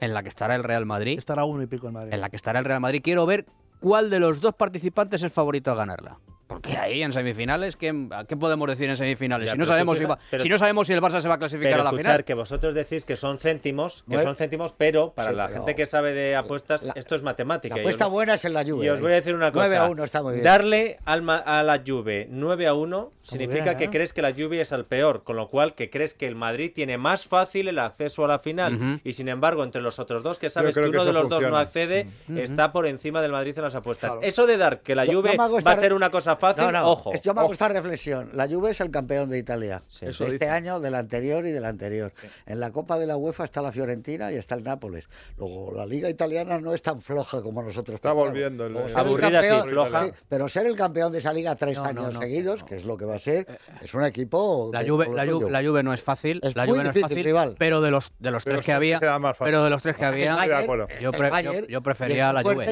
Speaker 7: en la que estará el Real Madrid. Estará uno y pico Madrid. En la que estará el Real Madrid, quiero ver cuál de los dos participantes es favorito a ganarla. Porque ahí en semifinales, ¿qué, podemos decir en semifinales? si, no sabemos si, si no sabemos
Speaker 1: si el Barça se va a clasificar a la escuchar, que vosotros decís que son céntimos, que son céntimos, pero para la gente que sabe de apuestas, esto es matemática. La apuesta buena es en la Juve. Y os voy a ¿eh? decir una cosa. 9 a 1 está muy bien. Darle a la lluvia 9 a 1 significa que ¿eh? crees que la lluvia es al peor, con lo cual que crees que el Madrid tiene más fácil el acceso a la final. Y sin embargo, entre los otros dos, que sabes que uno de los dos no accede, está por encima del Madrid en las apuestas. Eso de dar que la lluvia va a ser una cosa fácil, ojo. Yo me gusta
Speaker 6: esta reflexión. La Juve es el campeón de Italia. este año, del anterior y del anterior. En la Copa de la UEFA está la Fiorentina y está el Nápoles. Luego, la Liga Italiana no es tan floja como nosotros. Está volviendo. aburrida, campeón, floja. pero ser el campeón de esa Liga tres años seguidos, que es lo que va a ser, eh, eh. es un equipo... La Juve, la Juve, no es fácil. la Juve no es fácil,
Speaker 7: pero de los, de los tres que había... Pero de los tres que había... Yo prefería la Juve.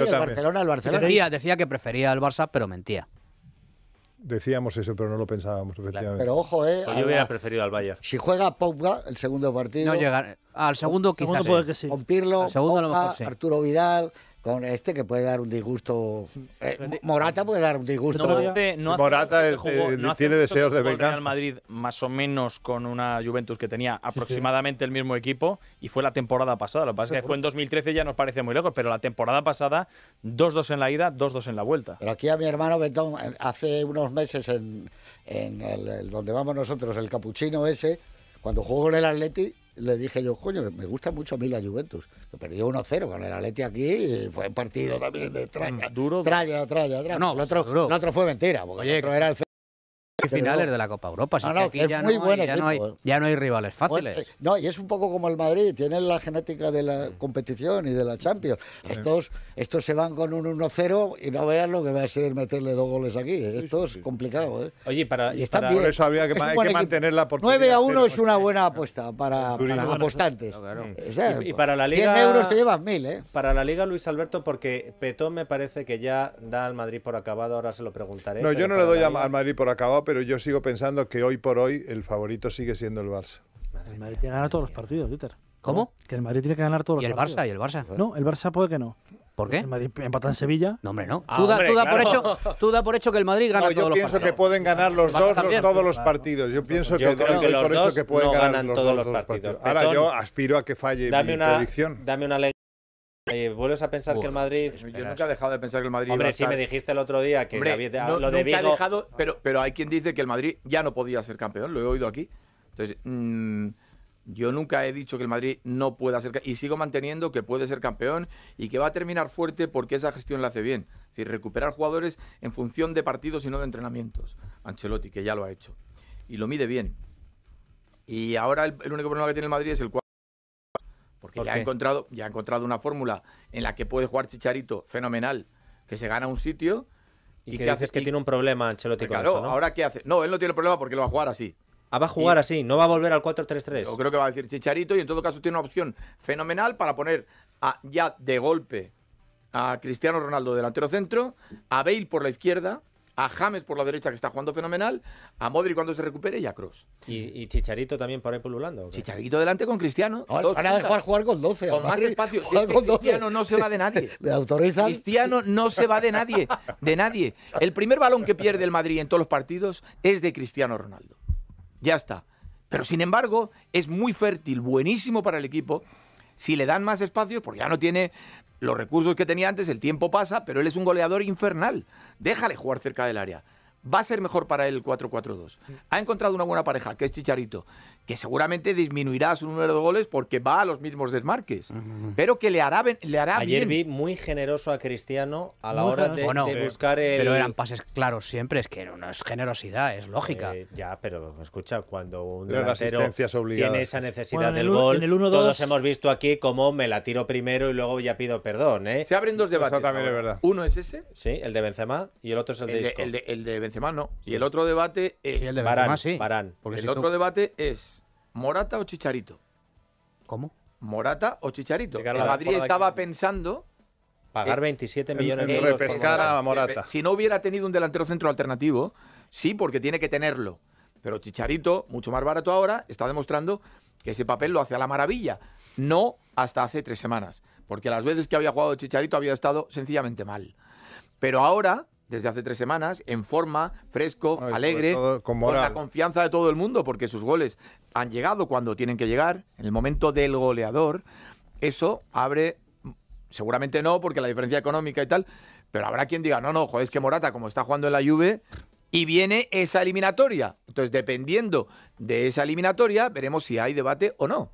Speaker 7: Decía que prefería el Barça, pero mentía.
Speaker 2: Decíamos eso, pero no lo pensábamos, efectivamente. Pero ojo, ¿eh? Pues yo hubiera preferido al Bayern. Si juega Pogba,
Speaker 6: el segundo partido... No llegar. Al segundo, quizás. puede sí. Con Pirlo, segundo, a lo mejor sí. Arturo Vidal, con este que puede dar un disgusto. Eh, Morata puede dar un disgusto.
Speaker 5: Morata tiene deseos de venganza. Real Madrid más o menos con una Juventus que tenía aproximadamente el mismo equipo y fue la temporada pasada. Lo que pasa es que fue en 2013 ya nos parece muy lejos, pero la temporada pasada 2-2 en la ida, 2-2 en la vuelta. Pero
Speaker 6: aquí a mi hermano Betón eh, hace unos meses en, donde vamos nosotros el capuchino ese cuando jugó en el Atleti le dije yo, coño, me gusta mucho a mí la Juventus. Que perdió 1-0 con el Atleti aquí y fue un partido también de mm, traña Duro. Tralla, tralla, No, el otro, el otro fue mentira, porque el otro era el finales de la Copa Europa. Así ya, muy no ya, no hay, rivales fáciles. Eh, no, y es un poco como el Madrid, tienen la genética de la competición y de la Champions. Estos, estos se van con un 1-0 y no vean lo que va a ser meterle dos goles aquí. Esto es complicado. ¿eh?
Speaker 1: Oye, para, y
Speaker 2: para... por eso había que, mantener la 9 a 1
Speaker 6: es una buena apuesta para, apostantes. y, para la Liga. 100 euros te llevas
Speaker 1: 1000, ¿eh? Para la Liga, Luis Alberto, porque Petón me parece que ya da al Madrid por acabado, ahora se lo preguntaré. No, yo no le doy al
Speaker 2: Madrid por acabado pero yo sigo pensando que hoy por hoy el favorito sigue siendo el Barça.
Speaker 4: el Madrid tiene que ganar todos los partidos, Júter. ¿Cómo? Que el Madrid tiene que ganar todos ¿Y los el Barça? ¿Y el Barça? No, el Barça puede que no. ¿Por qué? El Madrid empata en Sevilla. No, hombre, no. Ah, tú, da, por hecho,
Speaker 7: tú por hecho que el Madrid gana todos los
Speaker 1: partidos. Yo pienso que
Speaker 2: pueden ganar los dos todos los partidos. Yo pienso que, los no ganar los todos los, partidos. Ahora yo aspiro
Speaker 1: a que falle mi predicción. Dame una ley. Eh, ¿Vuelves a pensar que el
Speaker 3: Madrid.? Yo nunca he dejado de pensar que el Madrid. Hombre, me dijiste el otro día que lo de pero, pero hay quien dice que el Madrid ya no podía ser campeón, lo he oído aquí. Entonces, mm, yo nunca he dicho que el Madrid no pueda ser Y sigo manteniendo que puede ser campeón y que va a terminar fuerte porque esa gestión la hace bien. Es decir, recuperar jugadores en función de partidos y no de entrenamientos. Ancelotti, que ya lo ha hecho. Y lo mide bien. Y ahora el, único problema que tiene el Madrid es el porque ya, ha encontrado, ha encontrado una fórmula en la que puede jugar Chicharito fenomenal, que se gana un sitio. Y, que, hace, que tiene un problema Ancelotti
Speaker 1: claro, ¿no? ahora
Speaker 3: ¿qué hace? No, él no tiene problema porque lo va a jugar así. Ah, va a jugar así, no va a volver al 4-3-3. Yo creo que va a decir Chicharito y en todo caso tiene una opción fenomenal para poner ya de golpe a Cristiano Ronaldo delantero centro, a Bale por la izquierda, a James por la derecha que está jugando fenomenal, a Modri cuando se recupere y a Cross. ¿Y, Chicharito también por pueblo pululando? Chicharito delante con Cristiano. van a dejar jugar con 12. Con más espacio. Cristiano no se va de nadie.
Speaker 6: ¿Le autorizan? Cristiano no se va de nadie.
Speaker 3: De nadie. El primer balón que pierde el Madrid en todos los partidos es de Cristiano Ronaldo. Ya está. Pero sin embargo, es muy fértil, buenísimo para el equipo si le dan más espacio, porque ya no tiene los recursos que tenía antes, el tiempo pasa, pero él es un goleador infernal. Déjale jugar cerca del área. Va a ser mejor para él 4-4-2. Ha encontrado una buena pareja, que es Chicharito que seguramente disminuirá su número de goles porque va a los mismos desmarques, pero que le hará, le hará Ayer vi
Speaker 1: muy generoso a Cristiano
Speaker 3: a la hora de, buscar el... Pero eran
Speaker 1: pases claros siempre, es que no es generosidad, es lógica. Eh, ya, pero escucha, cuando un delantero tiene esa necesidad del gol, todos hemos visto aquí cómo me la tiro primero y luego ya pido perdón. ¿eh?
Speaker 3: Se abren dos debates. Eso también es verdad. Uno es ese. Sí, el de Benzema y el otro es el, de, Isco. el de Benzema no. Y el otro debate es... el de Barán, sí. Porque el otro debate es ¿Morata o Chicharito? ¿Cómo? ¿Morata o Chicharito? El Madrid estaba pensando... Pagar 27 millones de euros. Repescar a Morata. Si no hubiera tenido un delantero centro alternativo, sí, porque tiene que tenerlo. Pero Chicharito, mucho más barato ahora, está demostrando que ese papel lo hace a la maravilla. No hasta hace tres semanas, porque las veces que había jugado Chicharito había estado sencillamente mal. Pero ahora, desde hace tres semanas, en forma, fresco, alegre, con la confianza de todo el mundo, porque sus goles han llegado cuando tienen que llegar, en el momento del goleador, eso abre, seguramente no, porque la diferencia económica y tal, pero habrá quien diga, no, no, joder, es que Morata, como está jugando en la Juve, y viene esa eliminatoria. Entonces, dependiendo de esa eliminatoria, veremos si hay debate o no.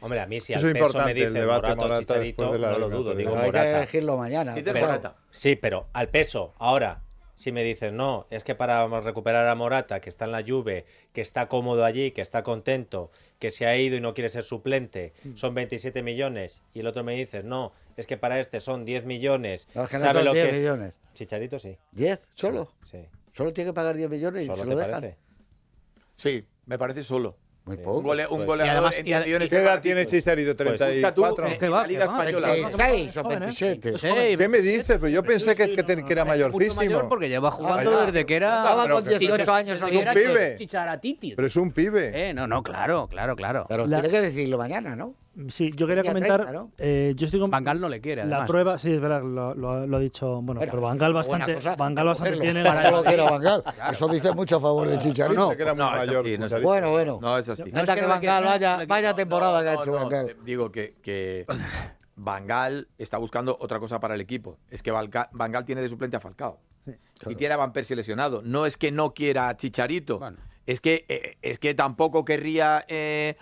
Speaker 3: Hombre, a mí si al peso me dice Morata, no lo dudo, digo Morata. Hay que mañana.
Speaker 1: Sí, pero al peso, ahora, si me dices, no, es que para recuperar a Morata, que está en la Juve, que está cómodo allí, que está contento, que se ha ido y no quiere ser suplente, mm. son 27 millones, y el otro me dice, no, es que para este son 10 millones. No, que millones. Chicharito, sí.
Speaker 6: ¿10? ¿Solo? Sí. Solo tiene que pagar
Speaker 3: 10 millones y ¿Solo se lo te Sí, me parece solo. Muy poco. Un, un pues goleador y además, y, este ¿Qué edad tiene Chicharito? ¿34? Pues, ¿Qué va? Liga Española. 26 27.
Speaker 2: ¿Qué, me dices? Pues yo pues, pensé que, que, que era mayorcísimo. Mayor porque lleva jugando desde que era... Estaba con 18 años. Es un pibe. Pero es un pibe. Eh, no, no, claro, claro, claro. Pero
Speaker 7: tiene que decirlo mañana, ¿no? Sí, yo quería comentar. 30, ¿no? Eh, yo estoy con... Bangal no le quiere. Además. La prueba, sí,
Speaker 4: es verdad, lo, ha dicho. Bueno, pero Bangal bastante. bastante tiene.
Speaker 6: Eso dice mucho a favor de Chicharito. No, bueno, bueno.
Speaker 3: No, eso sí. No es que, vaya,
Speaker 6: vaya temporada que ha hecho
Speaker 3: Digo que. que... Bangal está buscando otra cosa para el equipo. Es que Bangal tiene de suplente a Falcao. Sí, Y tiene a Van Persie lesionado. No es que no quiera a Chicharito. Es, que, eh, es que tampoco querría eh,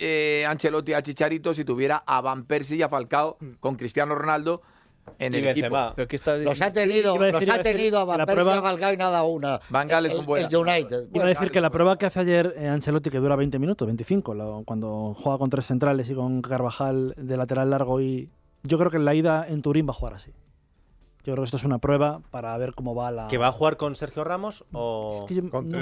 Speaker 3: eh, Ancelotti a Chicharito si tuviera a Van Persie y a Falcao mm. con Cristiano Ronaldo en el equipo.
Speaker 6: Los ha tenido, los ha tenido a Van Persie, a Falcao y nada una. Van Gaal es un buen. United. Iba a decir que
Speaker 4: la prueba que hace ayer eh, Ancelotti, que dura 20 minutos, 25, cuando juega con tres centrales y con Carvajal de lateral largo y... Yo creo que en la ida en Turín va a jugar así. Yo creo que esto es una prueba para
Speaker 1: ver cómo va la. ¿Que va a jugar con Sergio Ramos o.?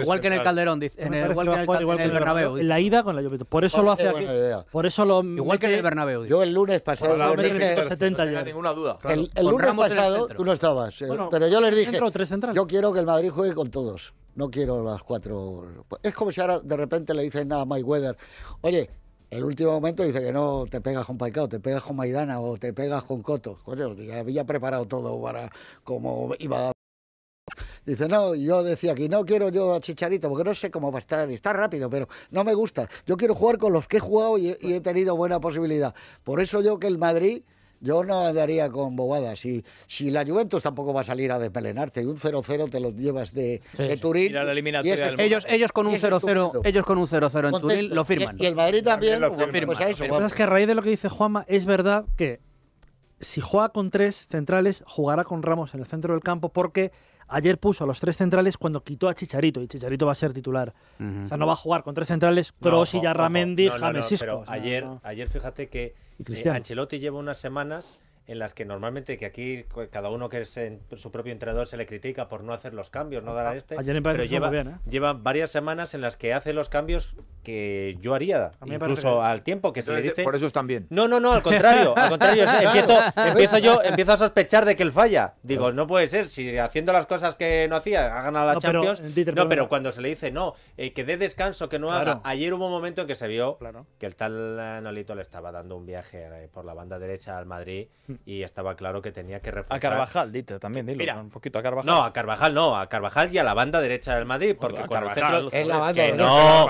Speaker 4: igual que en el Calderón, dice, en el, igual que, en el, Bernabéu. En la ida con la Juventus. Por eso lo hace aquí.
Speaker 6: Por eso lo. Igual que en el Bernabéu. Yo el lunes pasado. dije, no
Speaker 3: ninguna duda. El, lunes pasado tú no
Speaker 6: estabas. Eh, pero yo les dije. yo quiero que el Madrid juegue con todos. No quiero las cuatro. Es como si ahora de repente le dicen a Mike Weather, oye, el último momento dice que no te pegas con Paicao, te pegas con Maidana o te pegas con Coto. Coño, ya había preparado todo para cómo iba a... Dice, no, yo decía aquí, no quiero yo a Chicharito, porque no sé cómo va a estar, está rápido, pero no me gusta. Yo quiero jugar con los que he jugado y he tenido buena posibilidad. Por eso yo que el Madrid yo no andaría con bobadas. Si, si la Juventus tampoco va a salir a desmelenarte, y un 0-0 te lo llevas de, Turín. ellos, ellos con un 0-0 ellos con un 0-0 en Turín lo firman. Y, el Madrid también, lo firma, pues, pues eso. es que a
Speaker 4: raíz de lo que dice Juanma, es verdad que si juega con tres centrales, jugará con Ramos en el centro del campo porque Ayer puso a los tres centrales cuando quitó a Chicharito, y Chicharito va a ser titular. O sea, no va a jugar con tres centrales, Kroos, y Yarramendi, James Pero
Speaker 1: ayer, fíjate que eh, Ancelotti lleva unas semanas en las que normalmente que aquí cada uno que es su propio entrenador se le critica por no hacer los cambios, no dar a este. pero lleva, ¿eh? lleva varias semanas en las que hace los cambios que yo haría, incluso al tiempo que se le dice. Por eso están bien. No, no, no, al contrario, al contrario, empiezo, yo, empiezo a sospechar de que él falla. Digo, no puede ser, si haciendo las cosas que no hacía ha ganado la Champions. no, pero eh, cuando se le dice no, eh, que dé descanso, que no haga. Ayer hubo un momento en que se vio que el tal Nolito le estaba dando un viaje por la banda derecha al Madrid mm y estaba claro que tenía que reforzar. A Carvajal, también, dilo. un poquito a Carvajal. No, a Carvajal no, a Carvajal y a la banda derecha del Madrid, porque Carvajal, la banda que no,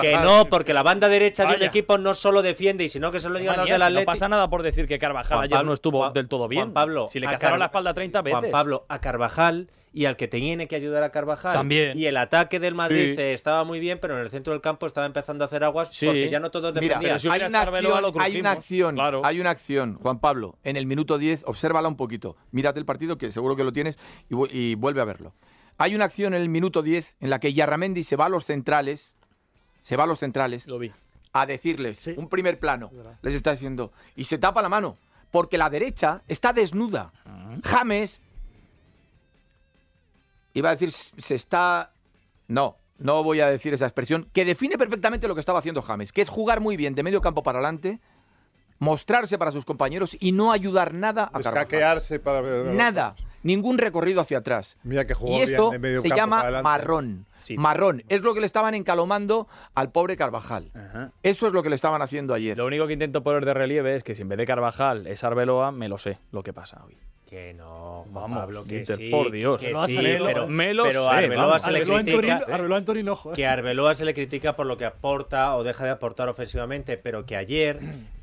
Speaker 1: que no, porque la banda derecha de un equipo no solo defiende, y sino que se lo digan los del Atlético. No pasa nada por decir que Carvajal ya no estuvo del todo bien. Pablo, si le cazaron la espalda 30 veces. Juan Pablo, a Carvajal y al que tiene que ayudar a Carvajal. También. Y el ataque del Madrid eh, estaba muy bien, pero en el centro del campo estaba empezando a hacer aguas porque ya no todos defendían hay, una acción,
Speaker 3: hay, una acción, Juan Pablo, en el minuto 10, obsérvala un poquito. Mírate el partido, que seguro que lo tienes, y, vuelve a verlo. Hay una acción en el minuto 10 en la que Yarramendi se va a los centrales, se va a los centrales lo vi. a decirles, un primer plano, les está diciendo, y se tapa la mano, porque la derecha está desnuda. Ah. James iba a decir, se está... No, no voy a decir esa expresión, que define perfectamente lo que estaba haciendo James, que es jugar muy bien de medio campo para adelante, mostrarse para sus compañeros y no ayudar nada a Escaquearse para... Nada, ningún recorrido hacia atrás. Mira que jugó y esto se llama marrón. Marrón. Es lo que le estaban encalomando al pobre Carvajal. Eso es lo que le
Speaker 5: estaban haciendo ayer. Lo único que intento poner de relieve es que si en vez de Carvajal es Arbeloa, me lo sé lo que pasa hoy.
Speaker 1: Que no, Juan vamos, Pablo, que Inter, por Dios. Que sí, pero, Melo pero Arbeloa se le critica. Arbeloa en ojo, Que Arbeloa se le critica por lo que aporta o deja de aportar ofensivamente, pero que ayer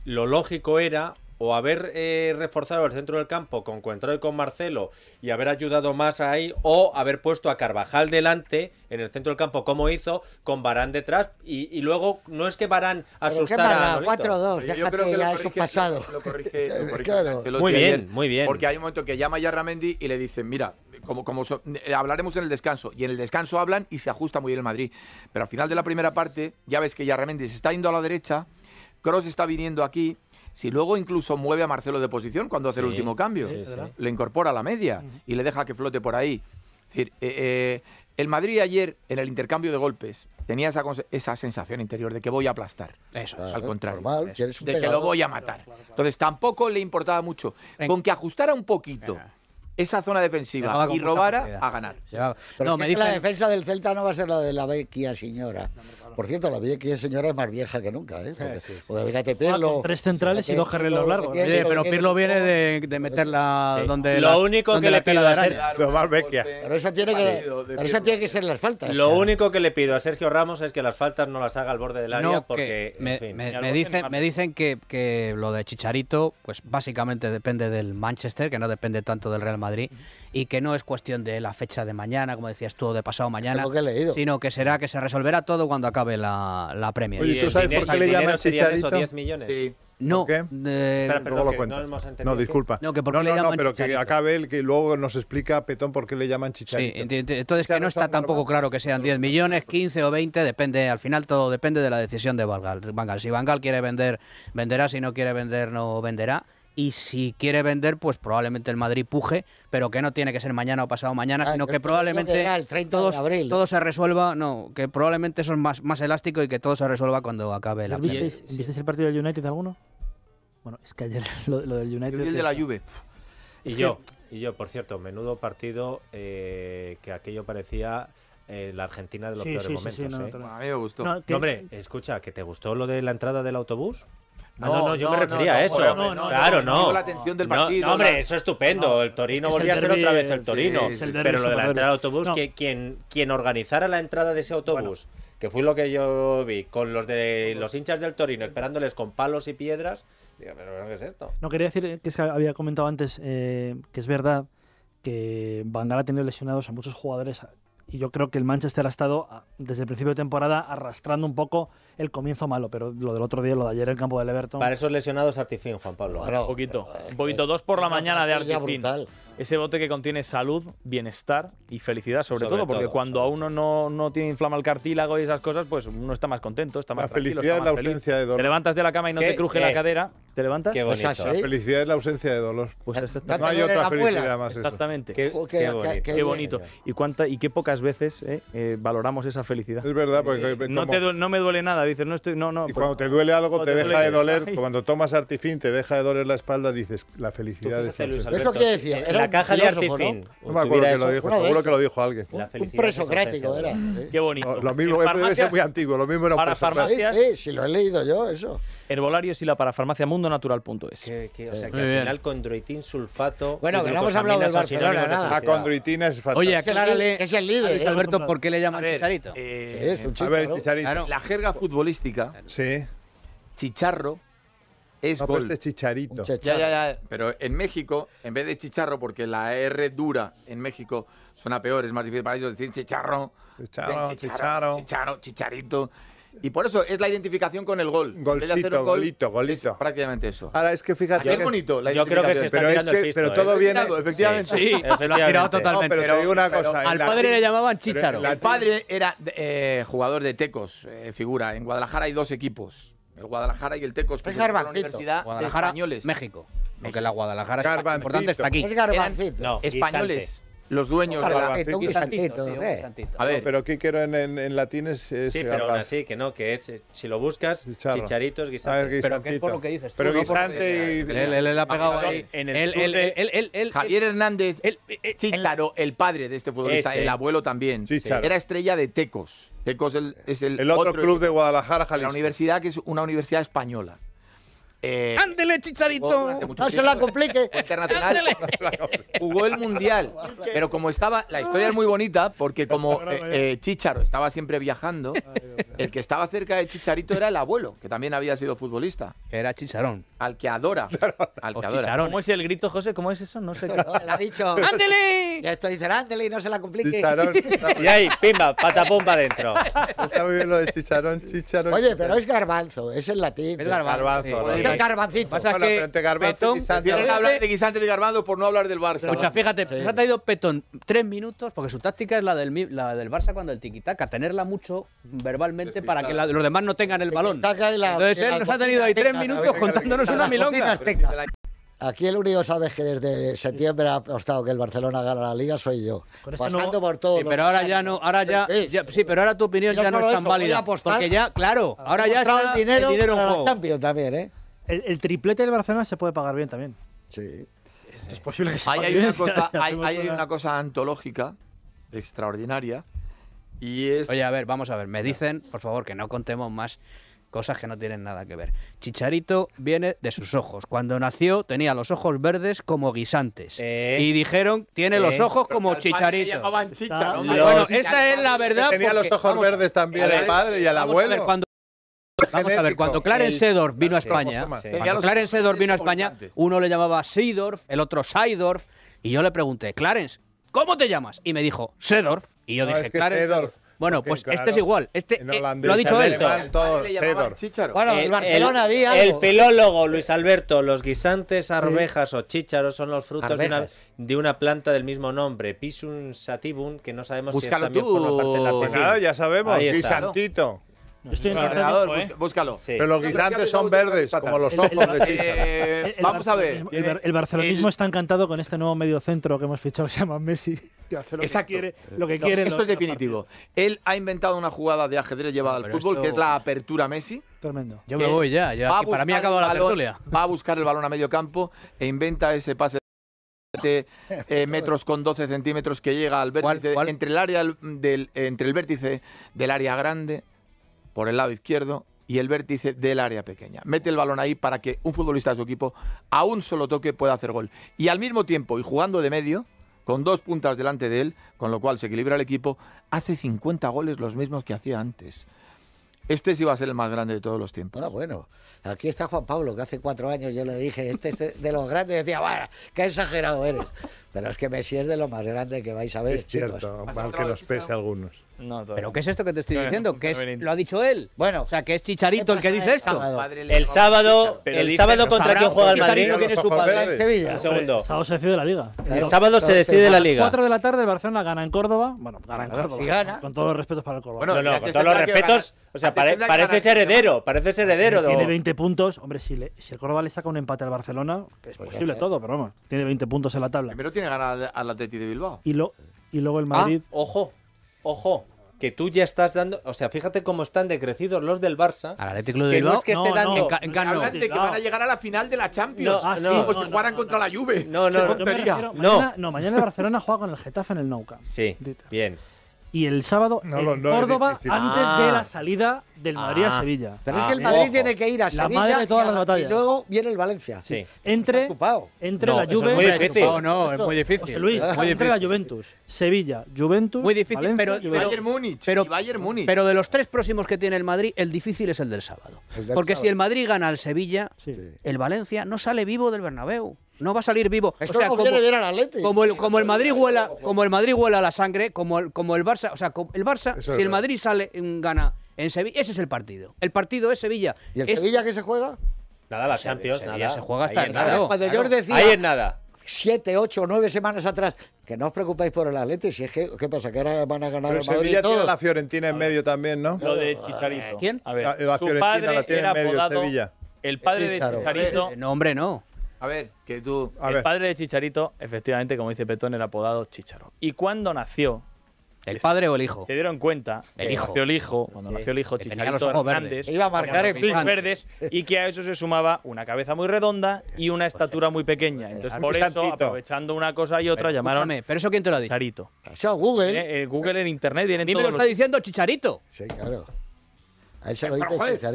Speaker 1: lo lógico era o haber eh, reforzado el centro del campo con y con Marcelo y haber ayudado más ahí, o haber puesto a Carvajal delante en el centro del campo como hizo, con Barán detrás, y, luego no es que Barán asustara
Speaker 6: a 4 yo, creo que, ya lo su pasado. Lo, corrige, Muy bien,
Speaker 3: muy bien. Porque hay un momento que llama ya Yarramendi y le dice, mira, como, eh, hablaremos en el descanso, y en el descanso hablan y se ajusta muy bien el Madrid. Pero al final de la primera parte, ya ves que Yarramendi se está yendo a la derecha, Cross está viniendo aquí, si luego incluso mueve a Marcelo de posición cuando hace el último cambio, le incorpora a la media y le deja que flote por ahí. Es decir, eh, eh, el Madrid ayer en el intercambio de golpes tenía esa, esa sensación interior de que voy a aplastar. Eso, al contrario. de que lo voy a matar. Entonces tampoco le importaba mucho. Con que ajustara un poquito. esa zona defensiva y robara a ganar. Pero me la
Speaker 6: defensa del Celta no va a ser la de la vecchia señora. Por cierto, la vieja señora es más vieja que nunca, ¿eh? eh ah, tres centrales y dos carreros largos. pero Pirlo viene de, meterla donde Lo único que le pido a Sergio... tiene que, ser las Lo
Speaker 1: único que le pido a Sergio Ramos es que las faltas no las haga al borde del área porque... me, me,
Speaker 7: dicen, que, lo de Chicharito, pues básicamente depende del Manchester, que no depende tanto del Real Madrid y que no es cuestión de la fecha de mañana, como decías tú, de pasado mañana, sino que será que se resolverá todo cuando acabe la, la Premier. ¿tú sabes por qué le llaman Chicharito? millones. No, lo cuento. No, disculpa. No, no, pero que
Speaker 2: acabe el que luego nos explica Petón por qué le llaman chicharito. Sí,
Speaker 7: entonces que no está tampoco claro que sean 10 millones, 15 o 20, depende, al final todo depende de la decisión de Vangal. Si Vangal quiere vender, venderá, si no quiere vender, no venderá y si quiere vender, pues probablemente el Madrid puje, pero que no tiene que ser mañana o pasado mañana, ah, sino que probablemente el abril. todo se resuelva, no, que probablemente eso es más, más elástico y que todo se resuelva cuando acabe la año. ¿Visteis
Speaker 4: el partido del United alguno? Bueno, es que ayer lo, del United... el de la Juve.
Speaker 1: Y yo, y yo, por cierto, menudo partido eh, que aquello parecía... Eh, la Argentina de los peores momentos. ¿eh? a mí me gustó. hombre, escucha, ¿que te gustó lo de la entrada del autobús?
Speaker 3: Ah, no, no, yo me refería a eso. claro, no. hombre, eso es estupendo. el Torino volvió a ser otra vez el Torino. pero lo de la entrada del autobús, que
Speaker 1: quien, organizara la entrada de ese autobús, que fue lo que yo vi, con los de los hinchas del Torino esperándoles con palos y piedras, dígame, ¿qué es esto?
Speaker 4: No, quería decir que se había comentado antes eh, que es verdad que Bandar ha tenido lesionados a muchos jugadores y yo creo que el Manchester ha estado ah, desde el principio de temporada arrastrando un poco el comienzo malo, pero lo del otro día, lo
Speaker 1: de ayer en el campo de Everton. Para esos lesionados, Artifín, Juan Pablo. Eh, un poquito. un eh, poquito, dos por la mañana de Artifín
Speaker 5: ese bote que contiene salud, bienestar y felicidad, sobre, todo, porque cuando a uno no, tiene inflama el cartílago y esas cosas, pues uno está más contento, está más la Felicidad es la ausencia de dolor. Te levantas de la cama y no te cruje la cadera, te levantas. La felicidad
Speaker 2: es la ausencia de dolor. Pues no hay otra felicidad más. Exactamente. Qué, bonito. Y cuánta y qué pocas veces eh, eh, valoramos esa felicidad. Es verdad, porque eh, no,
Speaker 5: me duele nada, dices, no estoy, no, no. Y cuando te duele algo te, deja de doler,
Speaker 2: cuando tomas artifín te deja de doler la espalda, dices, la felicidad es. Eso que decía, caja de Artifin. No me acuerdo que lo dijo, seguro que lo dijo alguien. Un preso era. ¿eh? Qué bonito. Lo
Speaker 5: mismo, debe ser muy
Speaker 2: antiguo, lo mismo
Speaker 1: era un
Speaker 2: Sí, sí, lo he leído yo, eso.
Speaker 5: Herbolarios y la parafarmacia mundonatural.es. O eh, sea, que al final
Speaker 1: condroitín, sulfato...
Speaker 5: Bueno, que no hemos hablado del Barcelona, nada. La condroitina
Speaker 3: es fatal. Oye, aclárale... Es el líder. ¿eh? Alberto, ¿por qué le llaman Chicharito? A ver, Chicharito. La jerga futbolística... Sí. Chicharro es gol. Pero este chicharito. Ya, ya, ya. Pero en México, en vez de chicharro, porque la R dura en México suena peor, es más difícil para ellos decir chicharro. Chicharro, chicharro. chicharito. Y por eso es la identificación con el gol. Golcito, golito, golito. prácticamente eso. Ahora es que fíjate. Aquí es bonito la Yo creo que se está pero tirando el pisto, Pero todo
Speaker 7: bien, ¿eh? viene. Efectivamente. Sí, se lo ha tirado totalmente. pero te digo una cosa. al padre le llamaban chicharro. El padre
Speaker 3: era eh, jugador de Tecos, eh, figura. En Guadalajara hay dos equipos. El Guadalajara y el Tecos, que es, de la Universidad de Españoles. México. Porque la Guadalajara es importante está aquí. Es garbancito. No, españoles los dueños de la...
Speaker 6: Un
Speaker 3: A ver. pero
Speaker 2: qué en, en, latín es... sí, pero aún
Speaker 1: así, que no, que es... Eh, si lo buscas, chicharitos,
Speaker 2: guisantes. Pero que es por lo que dices Pero guisante y... Él ha pegado ahí.
Speaker 3: Javier Hernández, claro, el padre de este futbolista, el abuelo también, era estrella de Tecos. Tecos es el otro club de Guadalajara, Jalisco. La universidad que es una universidad española. Eh,
Speaker 6: ándele, Chicharito. No se la complique. Internacional.
Speaker 3: jugó el Mundial. Pero como estaba, la historia es muy bonita porque como eh, eh, Chicharo estaba siempre viajando, el que estaba cerca de Chicharito era el abuelo, que también había sido futbolista. Era Chicharón. Al que adora. Al ¿Cómo
Speaker 5: es el grito, José? ¿Cómo es eso? No
Speaker 6: sé.
Speaker 3: Le ha dicho. ¡Ándele!
Speaker 6: Ya estoy diciendo, ándele y no se la complique. Y ahí,
Speaker 3: pimba, patapumba
Speaker 6: adentro. Está muy bien lo de Chicharón, Chicharón. Oye, pero es garbanzo, es el latín. Es garbanzo. garbanzo
Speaker 3: el Pasa que no, Petón vienen de Guisante por no hablar del Barça. Escucha, fíjate, sí. ha
Speaker 7: traído Petón tres minutos porque su táctica es la del, la del Barça cuando el tiquitaca, tenerla mucho verbalmente para que los demás no tengan el balón. Entonces él nos ha tenido ahí tres minutos contándonos una milonga.
Speaker 6: Aquí el único sabes que desde septiembre ha apostado que el Barcelona gana la Liga soy yo. Este Pasando
Speaker 7: por todo. Sí, pero ahora ya no, ahora ya, sí, pero ahora tu opinión ya no es tan válida. Porque ya, claro, ahora ya está el dinero, el dinero para la
Speaker 4: Champions también, ¿eh? el, triplete del Barcelona se puede pagar bien también.
Speaker 3: Sí. Es posible que se hay, Una cosa, hay, una cosa antológica extraordinaria
Speaker 7: y es... Oye, a ver, vamos a ver. Me dicen, por favor, que no contemos más cosas que no tienen nada que ver. Chicharito viene de sus ojos. Cuando nació tenía los ojos verdes como guisantes. Eh. y dijeron, tiene los eh. ojos como Chicharito.
Speaker 3: Bueno, esta es la verdad. Tenía los ojos verdes también el padre y el abuelo.
Speaker 7: Vamos a ver, cuando Clarence Sedorf vino a España, Clarence Sedorf vino a España, uno le llamaba Seedorf, el otro Seidorf, y yo le pregunté, Clarence, ¿cómo te llamas? Y me dijo, Sedorf. Y yo dije, Clarence.
Speaker 1: Bueno, pues este es
Speaker 7: igual. Este eh, lo ha dicho él.
Speaker 2: Bueno, el, Barcelona el
Speaker 1: filólogo Luis Alberto, los guisantes, arvejas o chícharos son los frutos de una, planta del mismo nombre, Pisum sativum, que no sabemos si es también por la parte la pues Nada, ya sabemos, guisantito
Speaker 3: el ordenador, ¿eh? búscalo. Pero los guisantes son verdes, como los ojos de Chicha. Eh, vamos a ver. El, barcelonismo
Speaker 4: está encantado con este nuevo medio centro que hemos fichado que se llama Messi.
Speaker 3: lo Que quiere, lo que quiere esto es definitivo. Él ha inventado una jugada de ajedrez llevada al fútbol, que es la apertura Messi. Tremendo. Yo me voy ya. para mí ha acabado la Va a buscar el balón a medio campo e inventa ese pase de eh, metros con 12 centímetros que llega al vértice entre el área del, entre el vértice del área grande por el lado izquierdo y el vértice del área pequeña. Mete el balón ahí para que un futbolista de su equipo a un solo toque pueda hacer gol. Y al mismo tiempo, y jugando de medio, con dos puntas delante de él, con lo cual se equilibra el equipo, hace 50 goles los mismos que hacía antes. Este sí va a ser el más grande de todos los tiempos. Bueno, bueno,
Speaker 6: aquí está Juan Pablo, que hace cuatro años yo le dije, este es de los grandes, decía, vaya, qué exagerado eres. Pero es que Messi es de lo más grande que vais a ver. Es cierto, mal que los pese algunos. ¿Pero qué es esto que te estoy diciendo?
Speaker 7: que lo ha dicho él. Bueno, o sea, que es Chicharito el que dice esto. El sábado, el sábado contra quién juega el Madrid. no tienes tu padre? Sevilla. El Sábado
Speaker 4: se decide la liga. El sábado se decide la liga. 4 de la tarde Barcelona gana en Córdoba. Bueno, gana en Córdoba. Con todos los respetos para el Córdoba. Bueno, no, con todos los respetos, o sea, parece ser
Speaker 1: heredero, parece ser heredero. Tiene 20
Speaker 4: puntos, hombre, si el Córdoba le saca un empate al Barcelona,
Speaker 3: es pues posible todo,
Speaker 4: pero vamos, tiene 20 puntos en la tabla.
Speaker 3: Pero tiene ganas al Atleti de Bilbao.
Speaker 1: Y y luego el Madrid. Ah,
Speaker 3: ojo ojo,
Speaker 1: que tú ya estás dando, o sea, fíjate cómo están decrecidos los del Barça. Al que no es que esté dando, no, hablan de que van a
Speaker 3: llegar a la final de la Champions, ah, sí, como si jugaran contra la Juve. No, no, no. mañana, no.
Speaker 4: mañana Barcelona juega con el Getafe en el Nou Camp. Sí. Bien y el sábado en Córdoba antes de ah. la salida del ah. Madrid a Sevilla. Pero es que el ah, Madrid tiene que ir a Sevilla la madre de todas y, las batallas. y luego viene el Valencia. Sí. Entre, la Juventus. Es muy difícil. no, es muy difícil. Luis, muy difícil. entre la Juventus, Sevilla, Juventus, muy difícil, pero, Bayern
Speaker 7: Múnich, pero, Bayern Pero de los tres próximos que tiene el Madrid, el difícil es el del sábado. Porque si el Madrid gana al Sevilla, el Valencia no sale vivo del Bernabéu no va a salir vivo. o sea, como, como, el, Madrid huela, como el Madrid huela la sangre, como el, como el Barça, o sea, el Barça, si el Madrid sale gana en Sevilla, ese es el partido. El partido es Sevilla. ¿Y el es... Sevilla que se juega?
Speaker 1: Nada, la Champions, nada. se juega hasta el Cuando yo os decía, ahí es nada.
Speaker 6: Siete, ocho, nueve semanas atrás, que no os preocupéis por el Atleti, si es que, ¿qué pasa? Que ahora van a ganar Pero el Madrid Sevilla todo? tiene la Fiorentina en medio
Speaker 2: también, ¿no? Lo de Chicharito. ¿Quién? A ver, la, Sevilla.
Speaker 3: El padre de Chicharito. Eh,
Speaker 2: no, hombre, no.
Speaker 3: A ver, que tú. el
Speaker 5: padre de Chicharito, efectivamente, como dice Petón, era apodado Chicharo. Y cuando nació. ¿El padre o el hijo? Se dieron cuenta. El hijo. el hijo. Cuando nació el hijo, Chicharito Hernández. Iba a marcar en verdes. Y que a eso se sumaba una cabeza muy redonda y una pues estatura muy pequeña. Entonces, por eso, aprovechando una cosa y otra, llamaron. ¿Pero eso quién te lo ha dicho? Chicharito. Google. Google en internet viene todo. mí me lo está
Speaker 3: diciendo Chicharito. Sí, claro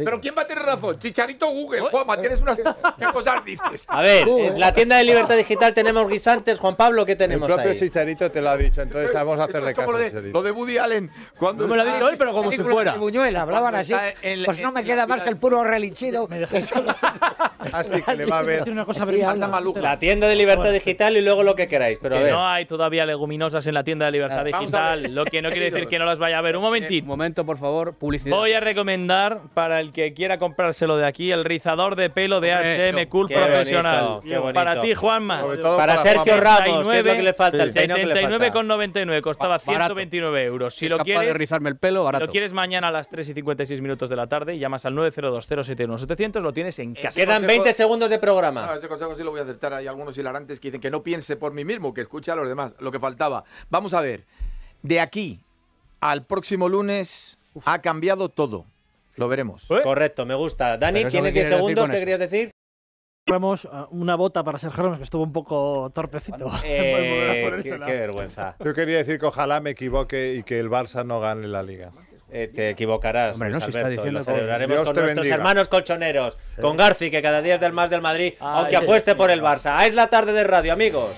Speaker 3: pero, ¿quién va a tener razón? Chicharito Google. Juan, tienes unas ¿qué cosas dices. A ver, en la tienda de Libertad Digital
Speaker 2: tenemos guisantes. Juan Pablo, ¿qué tenemos El propio Chicharito te lo ha dicho, entonces vamos a hacer caso. Lo de, Woody Allen. Cuando me lo ha dicho hoy, pero como si fuera.
Speaker 6: hablaban así. pues no me queda más que el puro relinchido.
Speaker 1: así que le va a ver. Una cosa
Speaker 6: la
Speaker 1: tienda de Libertad Digital y luego lo que queráis. Pero No
Speaker 5: hay todavía leguminosas en la tienda de Libertad eh, Digital. Lo que no quiere decir que no las vaya a ver. Un eh,
Speaker 7: momentito. Un momento, por favor. Publicidad.
Speaker 5: Voy a recomendar recomendar para el que quiera comprárselo de aquí, el rizador de pelo de HM Cool Profesional. Para ti,
Speaker 7: Juanma. Para, Sergio
Speaker 5: Ramos, le falta. 79,99 costaba 129 euros. Si lo quieres, rizarme el pelo, lo quieres mañana a las 3 y 56 minutos de la tarde, llamas al 902071700, lo tienes en casa. Quedan 20 segundos
Speaker 3: de programa. Ah, ese consejo sí lo voy a aceptar. Hay algunos hilarantes que dicen que no piense por mí mismo, que escuche a los demás. Lo que faltaba. Vamos a ver. De aquí al próximo lunes ha cambiado todo. Lo veremos. ¿Eh? Correcto, me gusta. Dani, ¿tiene 10 segundos? ¿Qué querías
Speaker 4: decir? Vamos, eh, una bota para Sergio Ramos, que estuvo un poco torpecito.
Speaker 2: Eh, qué, vergüenza. Yo quería decir que ojalá me equivoque y que el Barça no gane la
Speaker 1: liga. te equivocarás, Hombre, no, Alberto, está lo celebraremos con nuestros hermanos colchoneros, con Garci, que cada día es del más del Madrid, aunque apueste por el Barça. Es la tarde de radio, amigos.